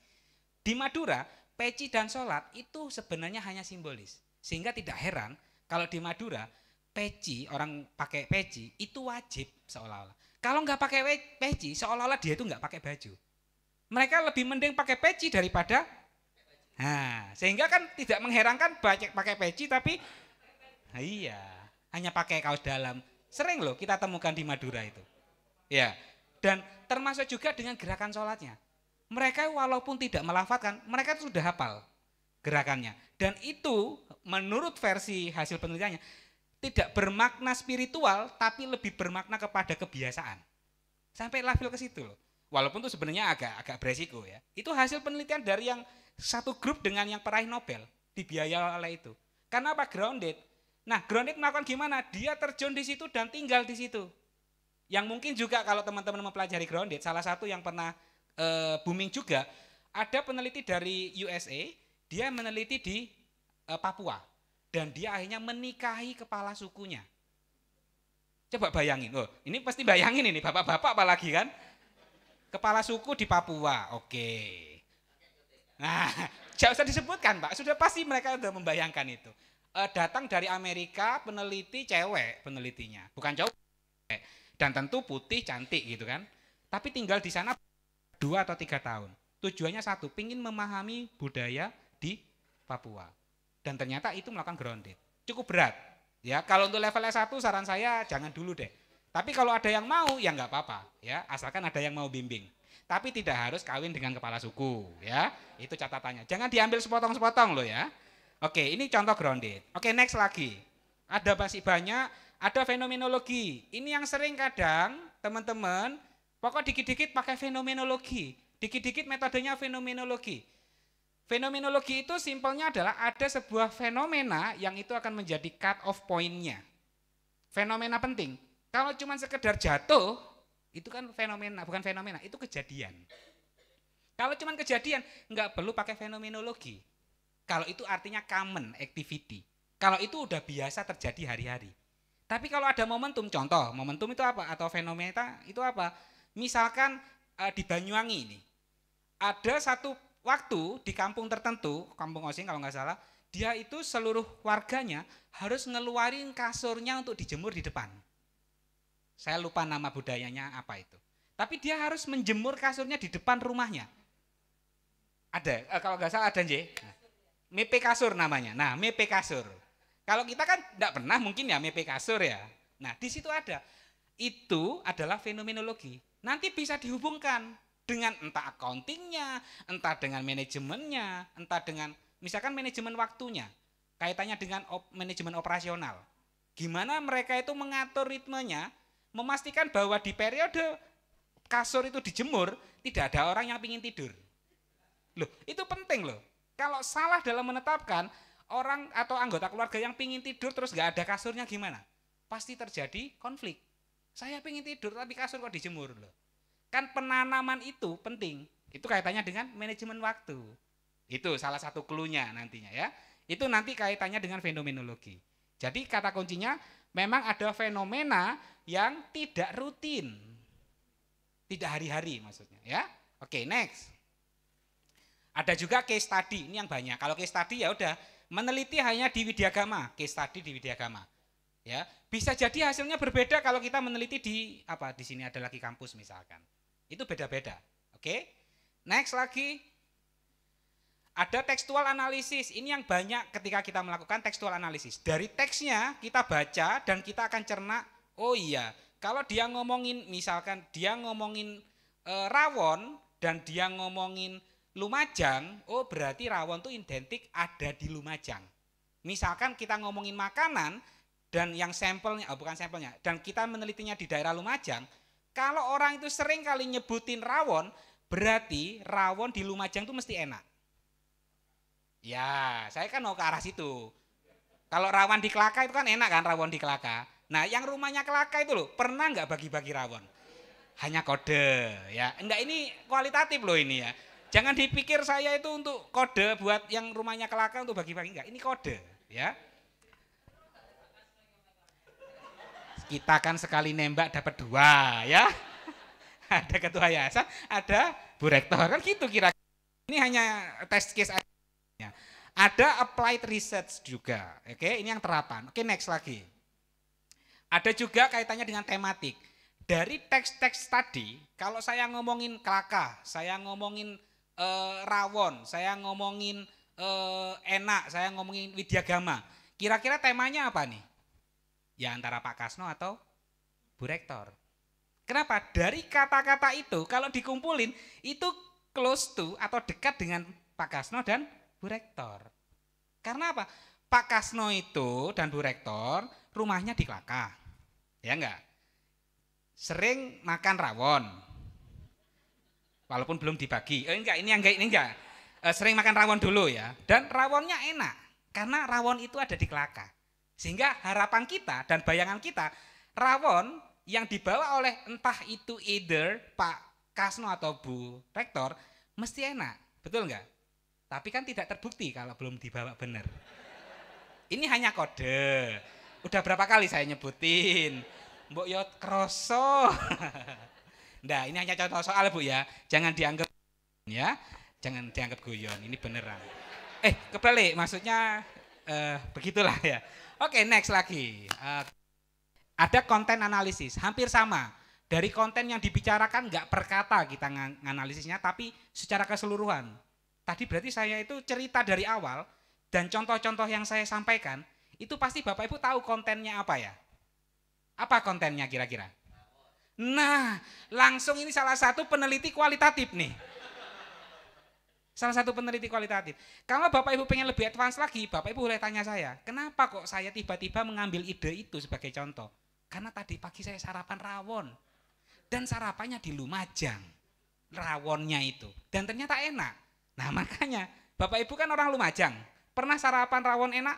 [SPEAKER 5] di Madura peci dan sholat itu sebenarnya hanya simbolis. Sehingga tidak heran kalau di Madura peci, orang pakai peci itu wajib seolah-olah. Kalau nggak pakai peci, seolah-olah dia itu nggak pakai baju. Mereka lebih mending pakai peci daripada Nah, sehingga kan tidak mengherankan banyak pakai peci tapi nah, iya, hanya pakai kaos dalam. Sering loh kita temukan di Madura itu. Ya. Dan termasuk juga dengan gerakan sholatnya mereka walaupun tidak melafatkan, mereka sudah hafal gerakannya. Dan itu menurut versi hasil penelitiannya tidak bermakna spiritual tapi lebih bermakna kepada kebiasaan. Sampai lafil ke situ loh. Walaupun itu sebenarnya agak agak beresiko ya. Itu hasil penelitian dari yang satu grup dengan yang peraih Nobel dibiayai oleh itu. Karena apa? Grounded. Nah, grounded melakukan gimana? Dia terjun di situ dan tinggal di situ. Yang mungkin juga kalau teman-teman mempelajari grounded, salah satu yang pernah uh, booming juga. Ada peneliti dari USA, dia meneliti di uh, Papua dan dia akhirnya menikahi kepala sukunya. Coba bayangin, oh, ini pasti bayangin ini bapak-bapak apalagi kan? Kepala suku di Papua, oke. Okay. Nah, jauh usah disebutkan Pak, sudah pasti mereka sudah membayangkan itu. E, datang dari Amerika peneliti cewek penelitinya, bukan cowok. Dan tentu putih cantik gitu kan. Tapi tinggal di sana dua atau tiga tahun. Tujuannya satu, pingin memahami budaya di Papua. Dan ternyata itu melakukan grounded. Cukup berat. Ya, kalau untuk level S1 saran saya jangan dulu deh. Tapi kalau ada yang mau ya enggak apa-apa, ya asalkan ada yang mau bimbing. Tapi tidak harus kawin dengan kepala suku, ya itu catatannya. Jangan diambil sepotong-sepotong loh ya. Oke, ini contoh grounded. Oke, next lagi. Ada masih banyak, ada fenomenologi. Ini yang sering kadang teman-teman Pokok dikit-dikit pakai fenomenologi, dikit-dikit metodenya fenomenologi. Fenomenologi itu simpelnya adalah ada sebuah fenomena yang itu akan menjadi cut off pointnya. Fenomena penting. Kalau cuma sekedar jatuh, itu kan fenomena, bukan fenomena, itu kejadian. Kalau cuma kejadian, nggak perlu pakai fenomenologi. Kalau itu artinya common activity. Kalau itu udah biasa terjadi hari-hari. Tapi kalau ada momentum, contoh, momentum itu apa? Atau fenomena itu apa? Misalkan e, di Banyuwangi ini, ada satu waktu di kampung tertentu, kampung Osing kalau nggak salah, dia itu seluruh warganya harus ngeluarin kasurnya untuk dijemur di depan. Saya lupa nama budayanya apa itu. Tapi dia harus menjemur kasurnya di depan rumahnya. Ada, e, kalau nggak salah ada nje. Mepe kasur namanya. Nah, mepe kasur. Kalau kita kan tidak pernah mungkin ya mepe kasur ya. Nah, di situ ada itu adalah fenomenologi. Nanti bisa dihubungkan dengan entah accountingnya, entah dengan manajemennya, entah dengan misalkan manajemen waktunya, kaitannya dengan op, manajemen operasional. Gimana mereka itu mengatur ritmenya, memastikan bahwa di periode kasur itu dijemur, tidak ada orang yang ingin tidur. Loh, itu penting loh. Kalau salah dalam menetapkan, orang atau anggota keluarga yang ingin tidur terus nggak ada kasurnya gimana? Pasti terjadi konflik saya pengen tidur tapi kasur kok dijemur loh. Kan penanaman itu penting. Itu kaitannya dengan manajemen waktu. Itu salah satu klunya nantinya ya. Itu nanti kaitannya dengan fenomenologi. Jadi kata kuncinya memang ada fenomena yang tidak rutin. Tidak hari-hari maksudnya ya. Oke, next. Ada juga case study, ini yang banyak. Kalau case study ya udah meneliti hanya di widyagama, case study di widyagama. Ya, bisa jadi hasilnya berbeda kalau kita meneliti di apa? Di sini ada lagi kampus misalkan. Itu beda-beda. Oke. Next lagi ada tekstual analisis. Ini yang banyak ketika kita melakukan tekstual analisis. Dari teksnya kita baca dan kita akan cerna, oh iya, kalau dia ngomongin misalkan dia ngomongin e, rawon dan dia ngomongin Lumajang, oh berarti rawon itu identik ada di Lumajang. Misalkan kita ngomongin makanan, dan yang sampelnya, oh bukan sampelnya, dan kita menelitinya di daerah Lumajang, kalau orang itu sering kali nyebutin rawon, berarti rawon di Lumajang itu mesti enak. Ya, saya kan mau ke arah situ. Kalau rawon di Kelaka itu kan enak kan rawon di Kelaka. Nah, yang rumahnya Kelaka itu loh, pernah nggak bagi-bagi rawon? Hanya kode, ya. Enggak ini kualitatif loh ini ya. Jangan dipikir saya itu untuk kode buat yang rumahnya Kelaka untuk bagi-bagi enggak. Ini kode, ya. Kita kan sekali nembak dapat dua ya. Ada ketua yayasan, ada
[SPEAKER 4] bu rektor kan
[SPEAKER 5] gitu kira. kira Ini hanya test case aja. Ada applied research juga. Oke, ini yang terapan. Oke, next lagi. Ada juga kaitannya dengan tematik. Dari teks-teks tadi, kalau saya ngomongin kelaka, saya ngomongin e, rawon, saya ngomongin e, enak, saya ngomongin widyagama. Kira-kira temanya apa nih? ya antara Pak Kasno atau Bu Rektor. Kenapa? Dari kata-kata itu kalau dikumpulin itu close to atau dekat dengan Pak Kasno dan Bu Rektor. Karena apa? Pak Kasno itu dan Bu Rektor rumahnya di Klaka. Ya enggak? Sering makan rawon. Walaupun belum dibagi. Eh, enggak, ini enggak, ini enggak. Eh, sering makan rawon dulu ya. Dan rawonnya enak. Karena rawon itu ada di Klaka. Sehingga harapan kita dan bayangan kita rawon yang dibawa oleh entah itu either Pak Kasno atau Bu Rektor mesti enak, betul enggak? Tapi kan tidak terbukti kalau belum dibawa benar. Ini hanya kode. Udah berapa kali saya nyebutin. Mbok yo kroso. nah, ini hanya contoh soal Bu ya. Jangan dianggap ya. Jangan dianggap guyon, ini beneran. Eh, kebalik, maksudnya uh, begitulah ya. Oke, okay, next lagi. Uh, ada konten analisis, hampir sama. Dari konten yang dibicarakan nggak per kata kita ng tapi secara keseluruhan. Tadi berarti saya itu cerita dari awal, dan contoh-contoh yang saya sampaikan, itu pasti Bapak Ibu tahu kontennya apa ya? Apa kontennya kira-kira? Nah, langsung ini salah satu peneliti kualitatif nih. Salah satu peneliti kualitatif. Kalau Bapak Ibu pengen lebih advance lagi, Bapak Ibu boleh tanya saya, kenapa kok saya tiba-tiba mengambil ide itu sebagai contoh? Karena tadi pagi saya sarapan rawon. Dan sarapannya di Lumajang. Rawonnya itu. Dan ternyata enak. Nah makanya, Bapak Ibu kan orang Lumajang. Pernah sarapan rawon enak?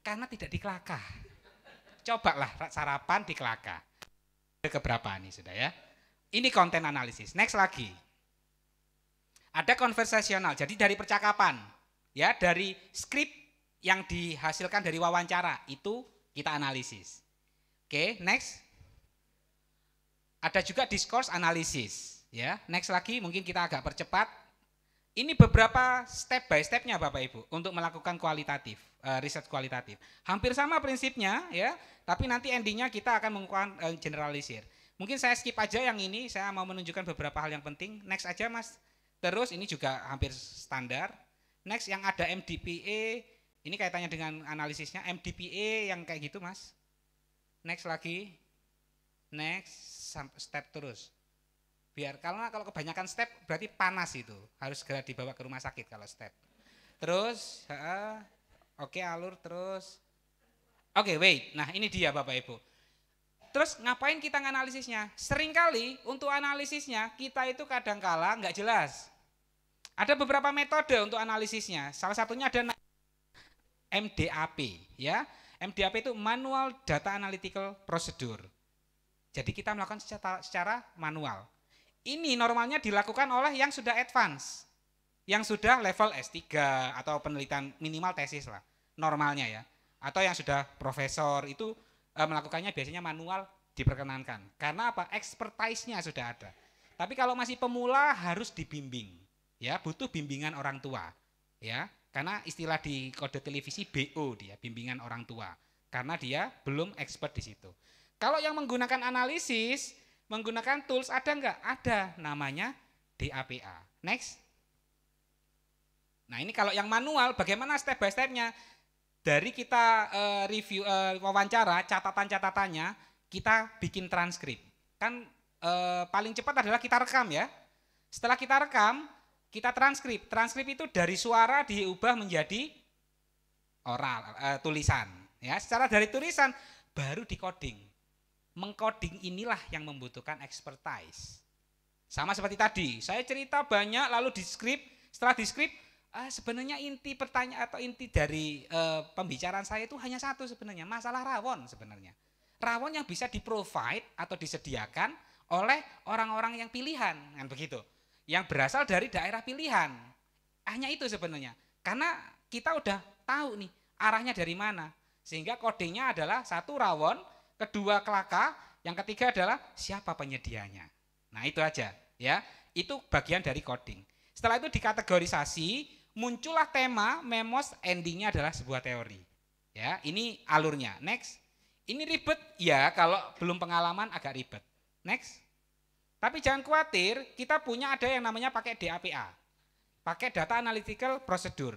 [SPEAKER 5] Karena tidak di Kelaka. Cobalah sarapan di Kelaka. Keberapa nih sudah ya. Ini konten analisis. Next lagi. Ada konversasional, jadi dari percakapan, ya dari skrip yang dihasilkan dari wawancara itu kita analisis. Oke, next. Ada juga diskurs analisis, ya. Next lagi mungkin kita agak percepat. Ini beberapa step by stepnya Bapak Ibu untuk melakukan kualitatif, uh, riset kualitatif. Hampir sama prinsipnya ya, tapi nanti endingnya kita akan melakukan eh, generalisir. Mungkin saya skip aja yang ini, saya mau menunjukkan beberapa hal yang penting. Next aja Mas. Terus ini juga hampir standar. Next yang ada MDPE, ini kaitannya dengan analisisnya MDPE yang kayak gitu mas. Next lagi, next step terus. Biar karena kalau kebanyakan step berarti panas itu harus segera dibawa ke rumah sakit kalau step. Terus, oke okay, alur terus. Oke okay, wait, nah ini dia bapak ibu. Terus ngapain kita analisisnya? Seringkali untuk analisisnya kita itu kadangkala nggak jelas. Ada beberapa metode untuk analisisnya. Salah satunya ada MDAP, ya. MDAP itu Manual Data Analytical Procedure. Jadi kita melakukan secara, secara manual. Ini normalnya dilakukan oleh yang sudah advance, yang sudah level S3 atau penelitian minimal tesis lah, normalnya ya. Atau yang sudah profesor itu e, melakukannya biasanya manual diperkenankan. Karena apa? Expertise-nya sudah ada. Tapi kalau masih pemula harus dibimbing ya butuh bimbingan orang tua ya karena istilah di kode televisi BO dia bimbingan orang tua karena dia belum expert di situ kalau yang menggunakan analisis menggunakan tools ada nggak ada namanya DAPA next nah ini kalau yang manual bagaimana step by stepnya dari kita uh, review uh, wawancara catatan-catatannya kita bikin transkrip kan uh, paling cepat adalah kita rekam ya setelah kita rekam kita transkrip. Transkrip itu dari suara diubah menjadi oral, e, tulisan. Ya, secara dari tulisan baru dikoding. Mengkoding inilah yang membutuhkan expertise. Sama seperti tadi, saya cerita banyak lalu di skrip, setelah di skrip eh, ah, sebenarnya inti pertanyaan atau inti dari eh, pembicaraan saya itu hanya satu sebenarnya, masalah rawon sebenarnya. Rawon yang bisa di-provide atau disediakan oleh orang-orang yang pilihan, kan begitu yang berasal dari daerah pilihan. Hanya itu sebenarnya. Karena kita udah tahu nih arahnya dari mana. Sehingga kodenya adalah satu rawon, kedua kelaka, yang ketiga adalah siapa penyedianya. Nah itu aja ya. Itu bagian dari coding. Setelah itu dikategorisasi, muncullah tema, memos, endingnya adalah sebuah teori. Ya, ini alurnya. Next. Ini ribet ya kalau belum pengalaman agak ribet. Next. Tapi jangan khawatir, kita punya ada yang namanya pakai DAPA. Pakai data analytical procedure.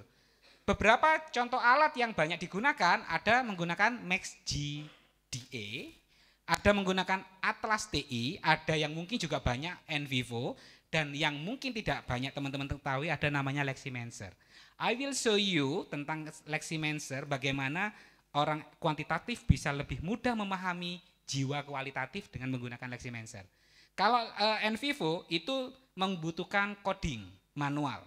[SPEAKER 5] Beberapa contoh alat yang banyak digunakan ada menggunakan MaxGDA, ada menggunakan Atlas TI, ada yang mungkin juga banyak NVivo, dan yang mungkin tidak banyak teman-teman ketahui ada namanya Leximenser. I will show you tentang Leximenser bagaimana orang kuantitatif bisa lebih mudah memahami jiwa kualitatif dengan menggunakan Leximenser. Kalau uh, eh, NVivo itu membutuhkan coding manual.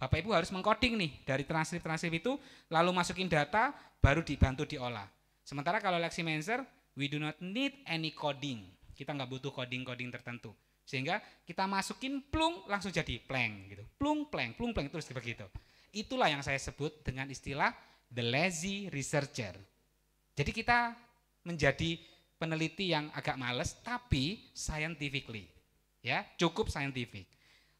[SPEAKER 5] Bapak Ibu harus mengcoding nih dari transkrip-transkrip itu, lalu masukin data, baru dibantu diolah. Sementara kalau Leximancer, we do not need any coding. Kita nggak butuh coding-coding tertentu. Sehingga kita masukin plung langsung jadi plank gitu. Plung plank, plung plank terus begitu. Itulah yang saya sebut dengan istilah the lazy researcher. Jadi kita menjadi peneliti yang agak males tapi scientifically ya cukup scientific.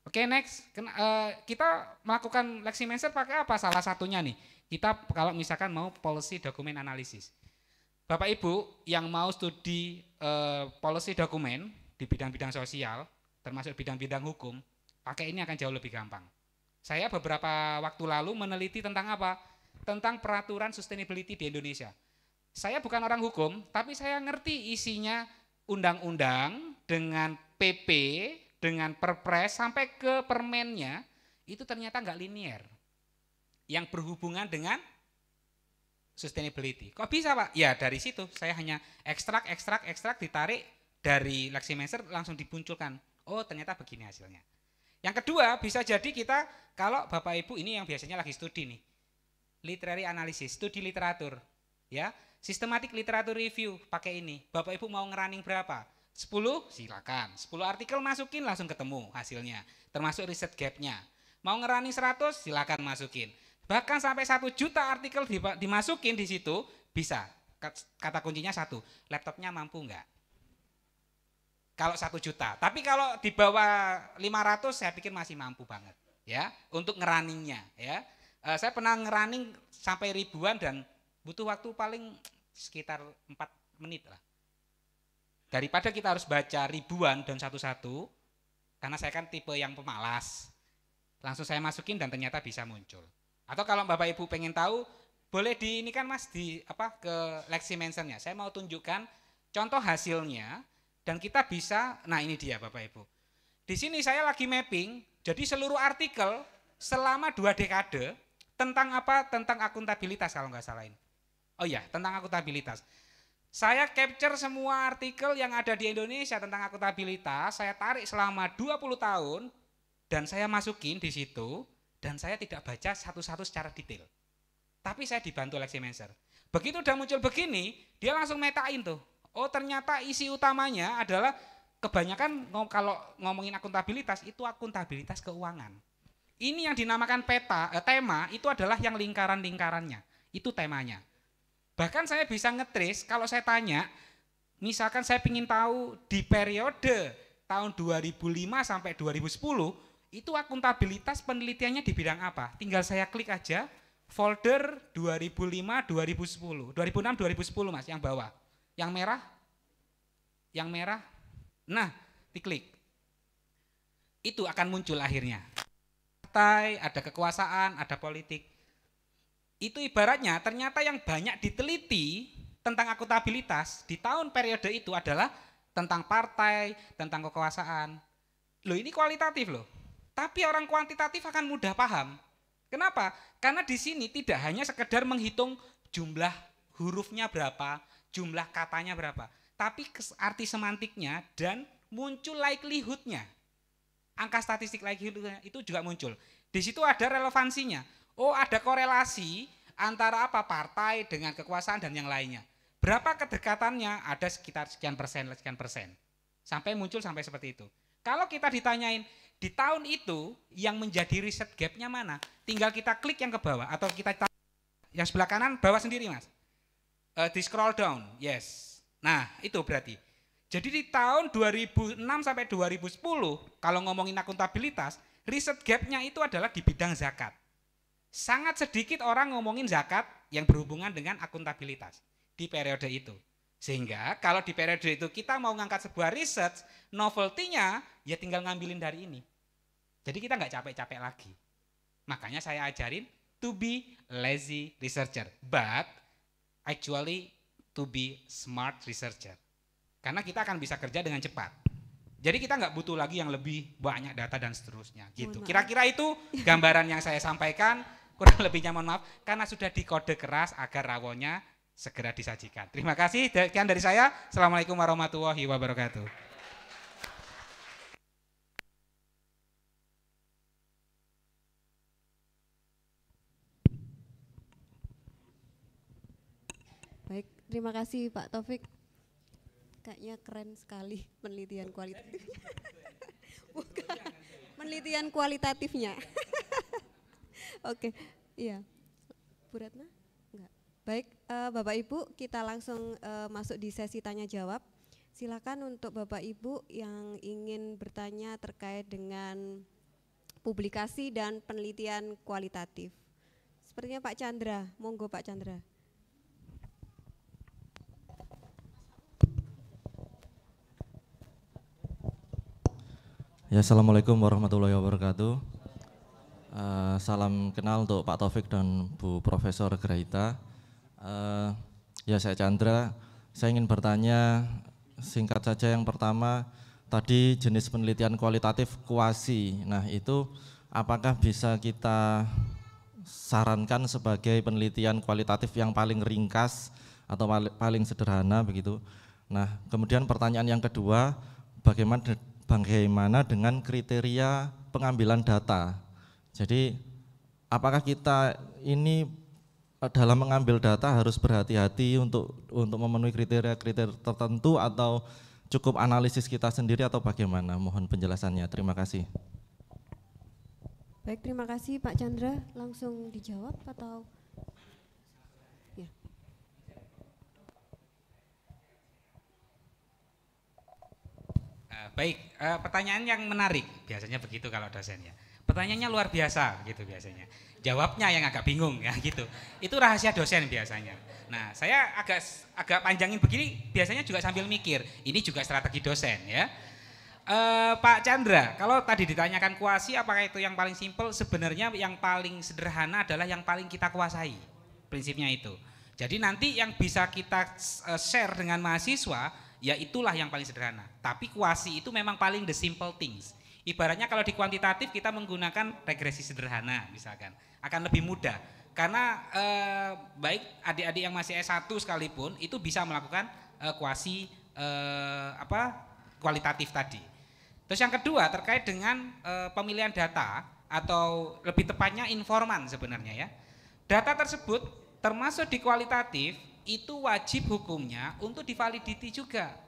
[SPEAKER 5] Oke okay, next Ken, uh, eh, kita melakukan leksi mindset pakai apa salah satunya nih kita kalau misalkan mau policy dokumen analisis. Bapak Ibu yang mau studi uh, policy dokumen di bidang-bidang sosial termasuk bidang-bidang hukum pakai ini akan jauh lebih gampang. Saya beberapa waktu lalu meneliti tentang apa? Tentang peraturan sustainability di Indonesia. Saya bukan orang hukum, tapi saya ngerti isinya undang-undang dengan PP, dengan perpres sampai ke permennya itu ternyata nggak linier. Yang berhubungan dengan sustainability. Kok bisa Pak? Ya dari situ saya hanya ekstrak, ekstrak, ekstrak ditarik dari Laksimenser langsung dipunculkan. Oh ternyata begini hasilnya. Yang kedua bisa jadi kita kalau Bapak Ibu ini yang biasanya lagi studi nih. Literary analysis, studi literatur. ya Sistematik literatur review pakai ini. Bapak Ibu mau ngeraning berapa? 10? Silakan. 10 artikel masukin langsung ketemu hasilnya. Termasuk riset gapnya. Mau ngerunning 100? Silakan masukin. Bahkan sampai 1 juta artikel dimasukin di situ bisa. Kata kuncinya satu, laptopnya mampu enggak? Kalau satu juta, tapi kalau di bawah 500 saya pikir masih mampu banget ya untuk ngeraningnya ya. Eh, saya pernah ngeraning sampai ribuan dan butuh waktu paling sekitar 4 menit lah. Daripada kita harus baca ribuan dan satu-satu, karena saya kan tipe yang pemalas. Langsung saya masukin dan ternyata bisa muncul. Atau kalau Bapak Ibu pengen tahu, boleh di ini kan Mas di apa ke Lexi Mentionnya. Saya mau tunjukkan contoh hasilnya dan kita bisa, nah ini dia Bapak Ibu. Di sini saya lagi mapping, jadi seluruh artikel selama dua dekade tentang apa? Tentang akuntabilitas kalau nggak salah ini. Oh iya, tentang akuntabilitas. Saya capture semua artikel yang ada di Indonesia tentang akuntabilitas, saya tarik selama 20 tahun dan saya masukin di situ dan saya tidak baca satu-satu secara detail. Tapi saya dibantu oleh Leximenser. Begitu udah muncul begini, dia langsung metain tuh. Oh ternyata isi utamanya adalah kebanyakan kalau ngomongin akuntabilitas itu akuntabilitas keuangan. Ini yang dinamakan peta, eh, tema itu adalah yang lingkaran-lingkarannya. Itu temanya. Bahkan saya bisa ngetris kalau saya tanya, misalkan saya ingin tahu di periode tahun 2005 sampai 2010, itu akuntabilitas penelitiannya di bidang apa? Tinggal saya klik aja folder 2005 2010, 2006 2010 Mas yang bawah. Yang merah? Yang merah? Nah, diklik. Itu akan muncul akhirnya. Partai, ada kekuasaan, ada politik itu ibaratnya ternyata yang banyak diteliti tentang akuntabilitas di tahun periode itu adalah tentang partai, tentang kekuasaan. Loh ini kualitatif loh. Tapi orang kuantitatif akan mudah paham. Kenapa? Karena di sini tidak hanya sekedar menghitung jumlah hurufnya berapa, jumlah katanya berapa, tapi arti semantiknya dan muncul likelihoodnya. Angka statistik likelihoodnya itu juga muncul. Di situ ada relevansinya. Oh ada korelasi antara apa partai dengan kekuasaan dan yang lainnya. Berapa kedekatannya? Ada sekitar sekian persen, sekian persen. Sampai muncul sampai seperti itu. Kalau kita ditanyain di tahun itu yang menjadi riset gapnya mana, tinggal kita klik yang ke bawah atau kita yang sebelah kanan bawah sendiri mas. Uh, di scroll down, yes. Nah itu berarti. Jadi di tahun 2006 sampai 2010 kalau ngomongin akuntabilitas, riset gapnya itu adalah di bidang zakat sangat sedikit orang ngomongin zakat yang berhubungan dengan akuntabilitas di periode itu. Sehingga kalau di periode itu kita mau ngangkat sebuah riset, novelty-nya ya tinggal ngambilin dari ini. Jadi kita nggak capek-capek lagi. Makanya saya ajarin to be lazy researcher, but actually to be smart researcher. Karena kita akan bisa kerja dengan cepat. Jadi kita nggak butuh lagi yang lebih banyak data dan seterusnya gitu. Kira-kira itu gambaran yang saya sampaikan kurang lebihnya mohon maaf karena sudah dikode keras agar rawonnya segera disajikan. Terima kasih. Sekian dari saya. Assalamualaikum warahmatullahi wabarakatuh.
[SPEAKER 6] Baik, terima kasih Pak Taufik. Kayaknya keren sekali penelitian kualitatif. Bukan, penelitian kualitatifnya. Oke, iya. Bu Retna? Enggak. Baik, uh, Bapak Ibu, kita langsung uh, masuk di sesi tanya jawab. Silakan untuk Bapak Ibu yang ingin bertanya terkait dengan publikasi dan penelitian kualitatif. Sepertinya Pak Chandra, monggo Pak Chandra. Ya, Assalamualaikum warahmatullahi wabarakatuh. Eh, salam kenal untuk Pak Taufik dan Bu Profesor Gerahita. Uh, eh, ya saya Chandra. Saya ingin bertanya singkat saja yang pertama tadi jenis penelitian kualitatif kuasi. Nah itu apakah bisa kita sarankan sebagai penelitian kualitatif yang paling ringkas atau paling sederhana begitu. Nah, kemudian pertanyaan yang kedua, bagaimana bagaimana dengan kriteria pengambilan data? Jadi apakah kita ini eh, dalam mengambil data harus berhati-hati untuk untuk memenuhi kriteria-kriteria tertentu atau cukup analisis kita sendiri atau bagaimana? Mohon penjelasannya. Terima kasih. Baik, terima kasih Pak Chandra. Langsung dijawab atau ya.
[SPEAKER 5] Eh, baik, eh, pertanyaan yang menarik biasanya begitu kalau dosen ya. Pertanyaannya luar biasa gitu biasanya. Jawabnya yang agak bingung ya gitu. Itu rahasia dosen biasanya. Nah, saya agak agak panjangin begini biasanya juga sambil mikir. Ini juga strategi dosen ya. E, Pak Chandra, kalau tadi ditanyakan kuasi apakah itu yang paling simple? Sebenarnya yang paling sederhana adalah yang paling kita kuasai. Prinsipnya itu. Jadi nanti yang bisa kita eh, share dengan mahasiswa ya itulah yang paling sederhana. Tapi kuasi itu memang paling the simple things. Ibaratnya kalau di kuantitatif kita menggunakan regresi sederhana misalkan, akan lebih mudah. Karena eh, baik adik-adik yang masih S1 sekalipun itu bisa melakukan eh, kuasi eh, apa kualitatif tadi. Terus yang kedua terkait dengan eh, pemilihan data atau lebih tepatnya informan sebenarnya ya. Data tersebut termasuk di kualitatif itu wajib hukumnya untuk divaliditi juga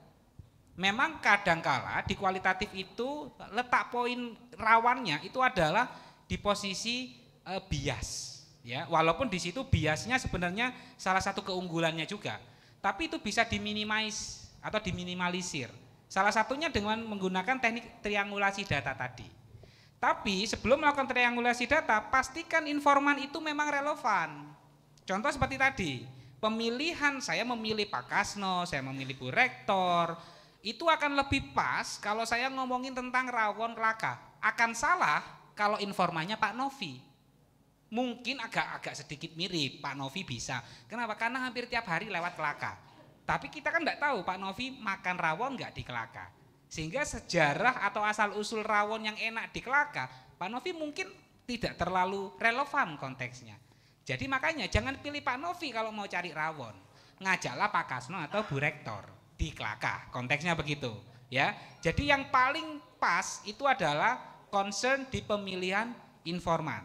[SPEAKER 5] memang kadangkala di kualitatif itu letak poin rawannya itu adalah di posisi e, bias ya walaupun di situ biasnya sebenarnya salah satu keunggulannya juga tapi itu bisa diminimais atau diminimalisir salah satunya dengan menggunakan teknik triangulasi data tadi tapi sebelum melakukan triangulasi data pastikan informan itu memang relevan contoh seperti tadi pemilihan saya memilih Pak Kasno saya memilih Bu Rektor itu akan lebih pas kalau saya ngomongin tentang rawon kelaka. Akan salah kalau informannya Pak Novi. Mungkin agak-agak sedikit mirip Pak Novi bisa. Kenapa? Karena hampir tiap hari lewat kelaka. Tapi kita kan tidak tahu Pak Novi makan rawon nggak di kelaka. Sehingga sejarah atau asal usul rawon yang enak di kelaka, Pak Novi mungkin tidak terlalu relevan konteksnya. Jadi makanya jangan pilih Pak Novi kalau mau cari rawon. Ngajaklah Pak Kasno atau Bu Rektor di Kelaka. Konteksnya begitu, ya. Jadi yang paling pas itu adalah concern di pemilihan informan.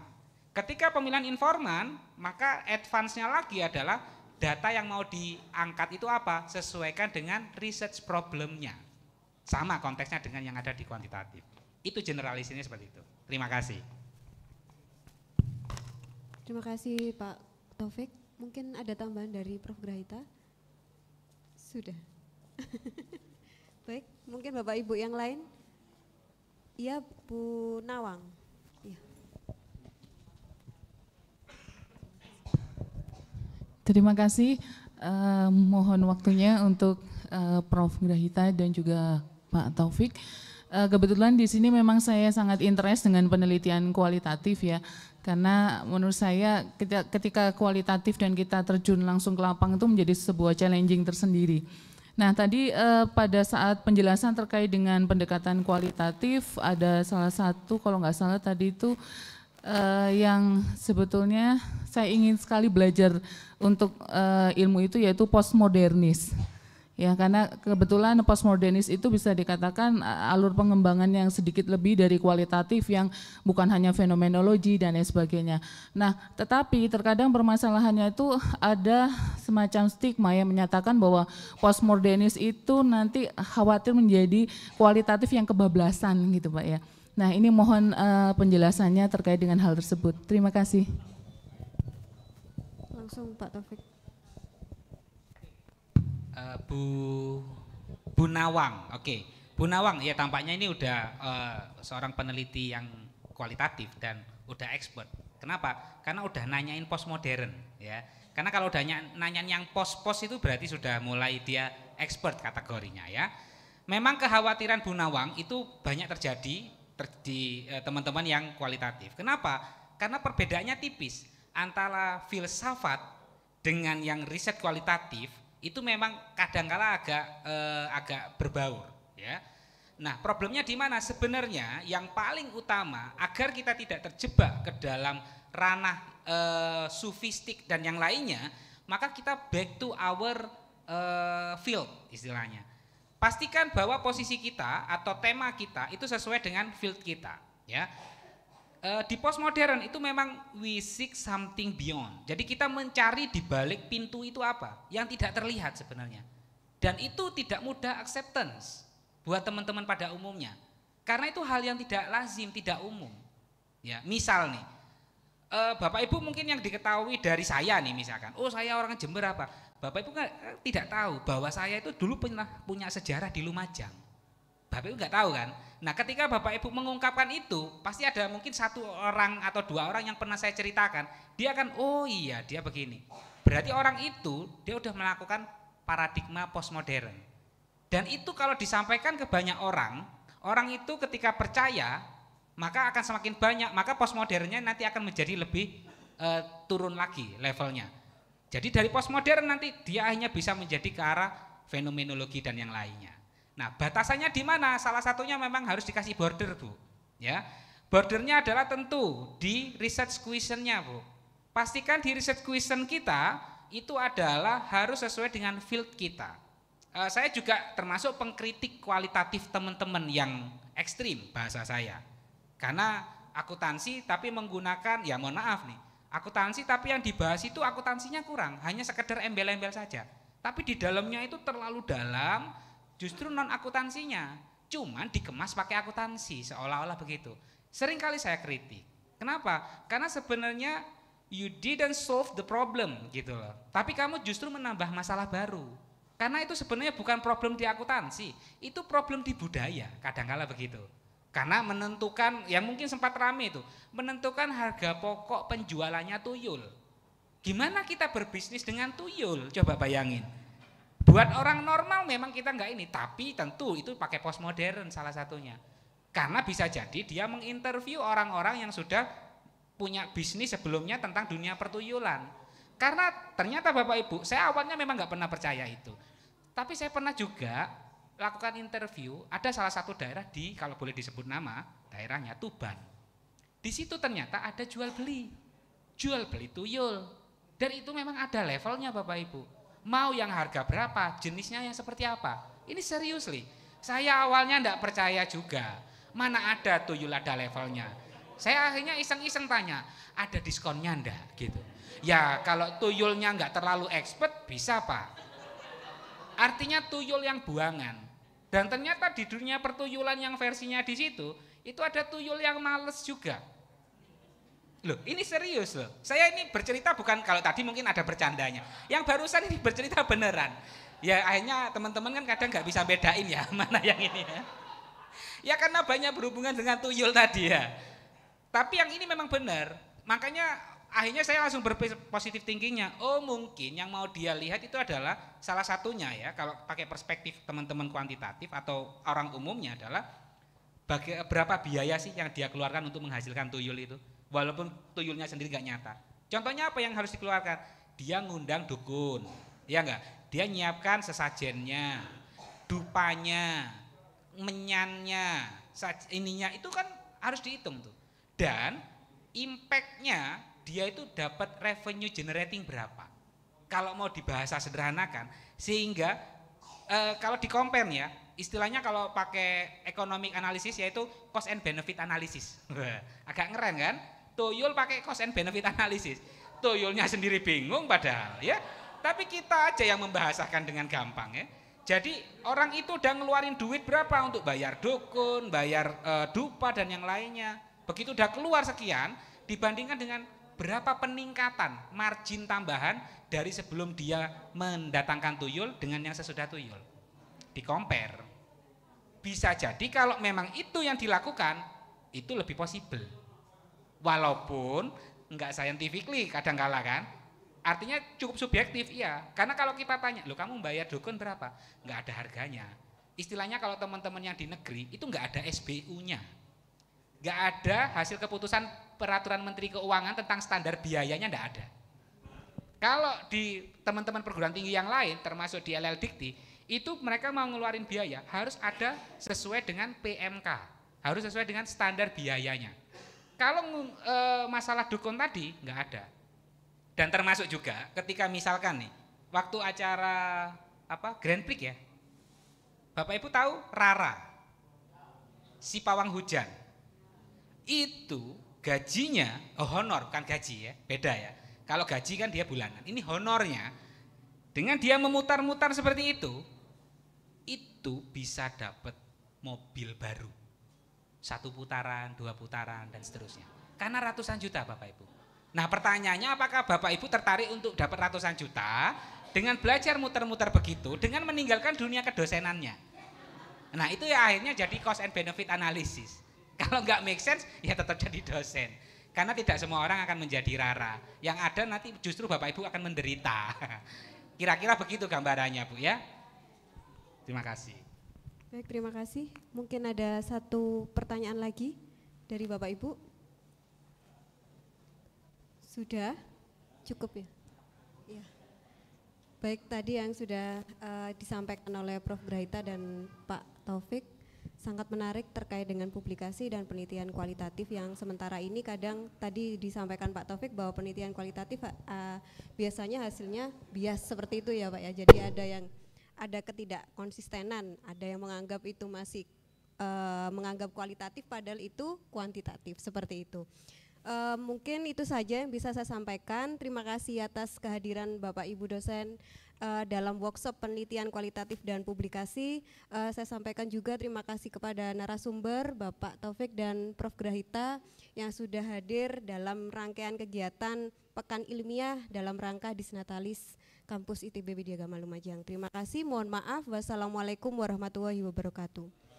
[SPEAKER 5] Ketika pemilihan informan, maka advance-nya lagi adalah data yang mau diangkat itu apa? Sesuaikan dengan research problemnya. Sama konteksnya dengan yang ada di kuantitatif. Itu generalisinya seperti itu. Terima kasih.
[SPEAKER 6] Terima kasih Pak Taufik. Mungkin ada tambahan dari Prof. Grahita? Sudah. Baik, mungkin Bapak Ibu yang lain? Iya, Bu Nawang. Ya.
[SPEAKER 8] Terima kasih. Uh, mohon waktunya untuk uh, Prof. Grahita dan juga Pak Taufik. Uh, kebetulan di sini memang saya sangat interest dengan penelitian kualitatif ya, karena menurut saya ketika, kualitatif dan kita terjun langsung ke lapang itu menjadi sebuah challenging tersendiri Nah, tadi eh, pada saat penjelasan terkait dengan pendekatan kualitatif, ada salah satu, kalau nggak salah tadi itu eh, yang sebetulnya saya ingin sekali belajar untuk eh, ilmu itu, yaitu postmodernis. Ya, karena kebetulan postmodernis itu bisa dikatakan alur pengembangan yang sedikit lebih dari kualitatif yang bukan hanya fenomenologi dan lain sebagainya. Nah, tetapi terkadang permasalahannya itu ada semacam stigma yang menyatakan bahwa postmodernis itu nanti khawatir menjadi kualitatif yang kebablasan gitu, Pak ya. Nah, ini mohon uh, penjelasannya terkait dengan hal tersebut. Terima kasih.
[SPEAKER 6] Langsung Pak Taufik
[SPEAKER 5] uh, Bu Bu Nawang. Oke. Okay. Bu Nawang ya tampaknya ini udah uh, seorang peneliti yang kualitatif dan udah expert. Kenapa? Karena udah nanyain postmodern ya. Karena kalau udah nanyain yang pos-pos itu berarti sudah mulai dia expert kategorinya ya. Memang kekhawatiran Bu Nawang itu banyak terjadi ter di eh, teman-teman uh, yang kualitatif. Kenapa? Karena perbedaannya tipis antara filsafat dengan yang riset kualitatif itu memang kadangkala agak eh, agak berbaur ya. Nah, problemnya di mana sebenarnya yang paling utama agar kita tidak terjebak ke dalam ranah eh, sufistik dan yang lainnya, maka kita back to our eh, field istilahnya. Pastikan bahwa posisi kita atau tema kita itu sesuai dengan field kita ya. Eh, di postmodern itu memang we seek something beyond. Jadi kita mencari di balik pintu itu apa yang tidak terlihat sebenarnya. Dan itu tidak mudah acceptance buat teman-teman pada umumnya. Karena itu hal yang tidak lazim, tidak umum. Ya, misal nih, eh, Bapak Ibu mungkin yang diketahui dari saya nih misalkan, oh saya orang Jember apa? Bapak Ibu nggak, eh, tidak tahu bahwa saya itu dulu pernah punya sejarah di Lumajang. Bapak Ibu nggak tahu kan. Nah ketika Bapak Ibu mengungkapkan itu, pasti ada mungkin satu orang atau dua orang yang pernah saya ceritakan, dia akan, oh iya dia begini. Berarti orang itu, dia udah melakukan paradigma postmodern. Dan itu kalau disampaikan ke banyak orang, orang itu ketika percaya, maka akan semakin banyak, maka postmodernnya nanti akan menjadi lebih e, turun lagi levelnya. Jadi dari postmodern nanti dia akhirnya bisa menjadi ke arah fenomenologi dan yang lainnya. Nah, batasannya di mana? Salah satunya memang harus dikasih border, Bu. Ya. Bordernya adalah tentu di research question-nya, Bu. Pastikan di research question kita itu adalah harus sesuai dengan field kita. E, saya juga termasuk pengkritik kualitatif teman-teman yang ekstrim bahasa saya. Karena akuntansi tapi menggunakan, ya mohon maaf nih, akuntansi tapi yang dibahas itu akuntansinya kurang, hanya sekedar embel-embel saja. Tapi di dalamnya itu terlalu dalam, Justru non akuntansinya, cuman dikemas pakai akuntansi seolah-olah begitu. Sering kali saya kritik. Kenapa? Karena sebenarnya you didn't solve the problem gitu loh. Tapi kamu justru menambah masalah baru. Karena itu sebenarnya bukan problem di akuntansi, itu problem di budaya, kadangkala begitu. Karena menentukan, yang mungkin sempat rame itu, menentukan harga pokok penjualannya tuyul. Gimana kita berbisnis dengan tuyul? Coba bayangin. Buat orang normal memang kita nggak ini, tapi tentu itu pakai postmodern salah satunya. Karena bisa jadi dia menginterview orang-orang yang sudah punya bisnis sebelumnya tentang dunia pertuyulan. Karena ternyata Bapak Ibu, saya awalnya memang nggak pernah percaya itu. Tapi saya pernah juga lakukan interview, ada salah satu daerah di, kalau boleh disebut nama, daerahnya Tuban. Di situ ternyata ada jual beli, jual beli tuyul. Dan itu memang ada levelnya Bapak Ibu Mau yang harga berapa, jenisnya yang seperti apa. Ini serius nih. Saya awalnya tidak percaya juga. Mana ada tuyul ada levelnya. Saya akhirnya iseng-iseng tanya, ada diskonnya ndak gitu. Ya kalau tuyulnya nggak terlalu expert bisa pak. Artinya tuyul yang buangan. Dan ternyata di dunia pertuyulan yang versinya di situ, itu ada tuyul yang males juga. Loh, ini serius loh. Saya ini bercerita bukan kalau tadi mungkin ada bercandanya. Yang barusan ini bercerita beneran. Ya akhirnya teman-teman kan kadang nggak bisa bedain ya mana yang ini ya. Ya karena banyak berhubungan dengan tuyul tadi ya. Tapi yang ini memang benar. Makanya akhirnya saya langsung berpositif thinkingnya. Oh mungkin yang mau dia lihat itu adalah salah satunya ya. Kalau pakai perspektif teman-teman kuantitatif atau orang umumnya adalah berapa biaya sih yang dia keluarkan untuk menghasilkan tuyul itu walaupun tuyulnya sendiri gak nyata. Contohnya apa yang harus dikeluarkan? Dia ngundang dukun, ya enggak? Dia nyiapkan sesajennya, dupanya, menyannya, ininya itu kan harus dihitung tuh. Dan impactnya dia itu dapat revenue generating berapa? Kalau mau dibahasa sederhanakan, sehingga e, kalau di compare ya, istilahnya kalau pakai economic analysis yaitu cost and benefit analysis. Agak ngeren kan? Tuyul pakai cost and benefit analysis. Tuyulnya sendiri bingung padahal ya. Tapi kita aja yang membahasakan dengan gampang ya. Jadi orang itu udah ngeluarin duit berapa untuk bayar dukun, bayar e, dupa dan yang lainnya. Begitu udah keluar sekian dibandingkan dengan berapa peningkatan margin tambahan dari sebelum dia mendatangkan tuyul dengan yang sesudah tuyul. Di Bisa jadi kalau memang itu yang dilakukan itu lebih possible Walaupun nggak scientifically kadang kala kan. Artinya cukup subjektif iya. Karena kalau kita tanya, "Lo kamu bayar dukun berapa?" nggak ada harganya. Istilahnya kalau teman-teman yang di negeri itu nggak ada SBU-nya. nggak ada hasil keputusan peraturan menteri keuangan tentang standar biayanya nggak ada. Kalau di teman-teman perguruan tinggi yang lain termasuk di LL Dikti, itu mereka mau ngeluarin biaya harus ada sesuai dengan PMK, harus sesuai dengan standar biayanya. Kalau e, masalah dukun tadi nggak ada. Dan termasuk juga ketika misalkan nih waktu acara apa Grand Prix ya. Bapak Ibu tahu Rara si pawang hujan itu gajinya oh honor kan gaji ya beda ya kalau gaji kan dia bulanan ini honornya dengan dia memutar-mutar seperti itu itu bisa dapat mobil baru satu putaran, dua putaran, dan seterusnya. Karena ratusan juta Bapak Ibu. Nah pertanyaannya apakah Bapak Ibu tertarik untuk dapat ratusan juta dengan belajar muter-muter begitu dengan meninggalkan dunia kedosenannya. Nah itu ya akhirnya jadi cost and benefit analysis. Kalau nggak make sense ya tetap jadi dosen. Karena tidak semua orang akan menjadi rara. Yang ada nanti justru Bapak Ibu akan menderita. Kira-kira begitu gambarannya Bu ya. Terima kasih.
[SPEAKER 6] Baik, terima kasih. Mungkin ada satu pertanyaan lagi dari Bapak Ibu. Sudah? Cukup ya? ya. Baik, tadi yang sudah uh, disampaikan oleh Prof. Braita dan Pak Taufik sangat menarik terkait dengan publikasi dan penelitian kualitatif yang sementara ini kadang tadi disampaikan Pak Taufik bahwa penelitian kualitatif uh, biasanya hasilnya bias seperti itu ya Pak ya. Jadi ada yang ada ketidakkonsistenan, ada yang menganggap itu masih e, menganggap kualitatif padahal itu kuantitatif seperti itu. E, mungkin itu saja yang bisa saya sampaikan. Terima kasih atas kehadiran Bapak Ibu dosen e, dalam workshop penelitian kualitatif dan publikasi. E, saya sampaikan juga terima kasih kepada narasumber Bapak Taufik dan Prof Grahita yang sudah hadir dalam rangkaian kegiatan Pekan Ilmiah dalam rangka Disnatalis kampus ITB Widyagama Lumajang. Terima kasih, mohon maaf. Wassalamualaikum warahmatullahi wabarakatuh.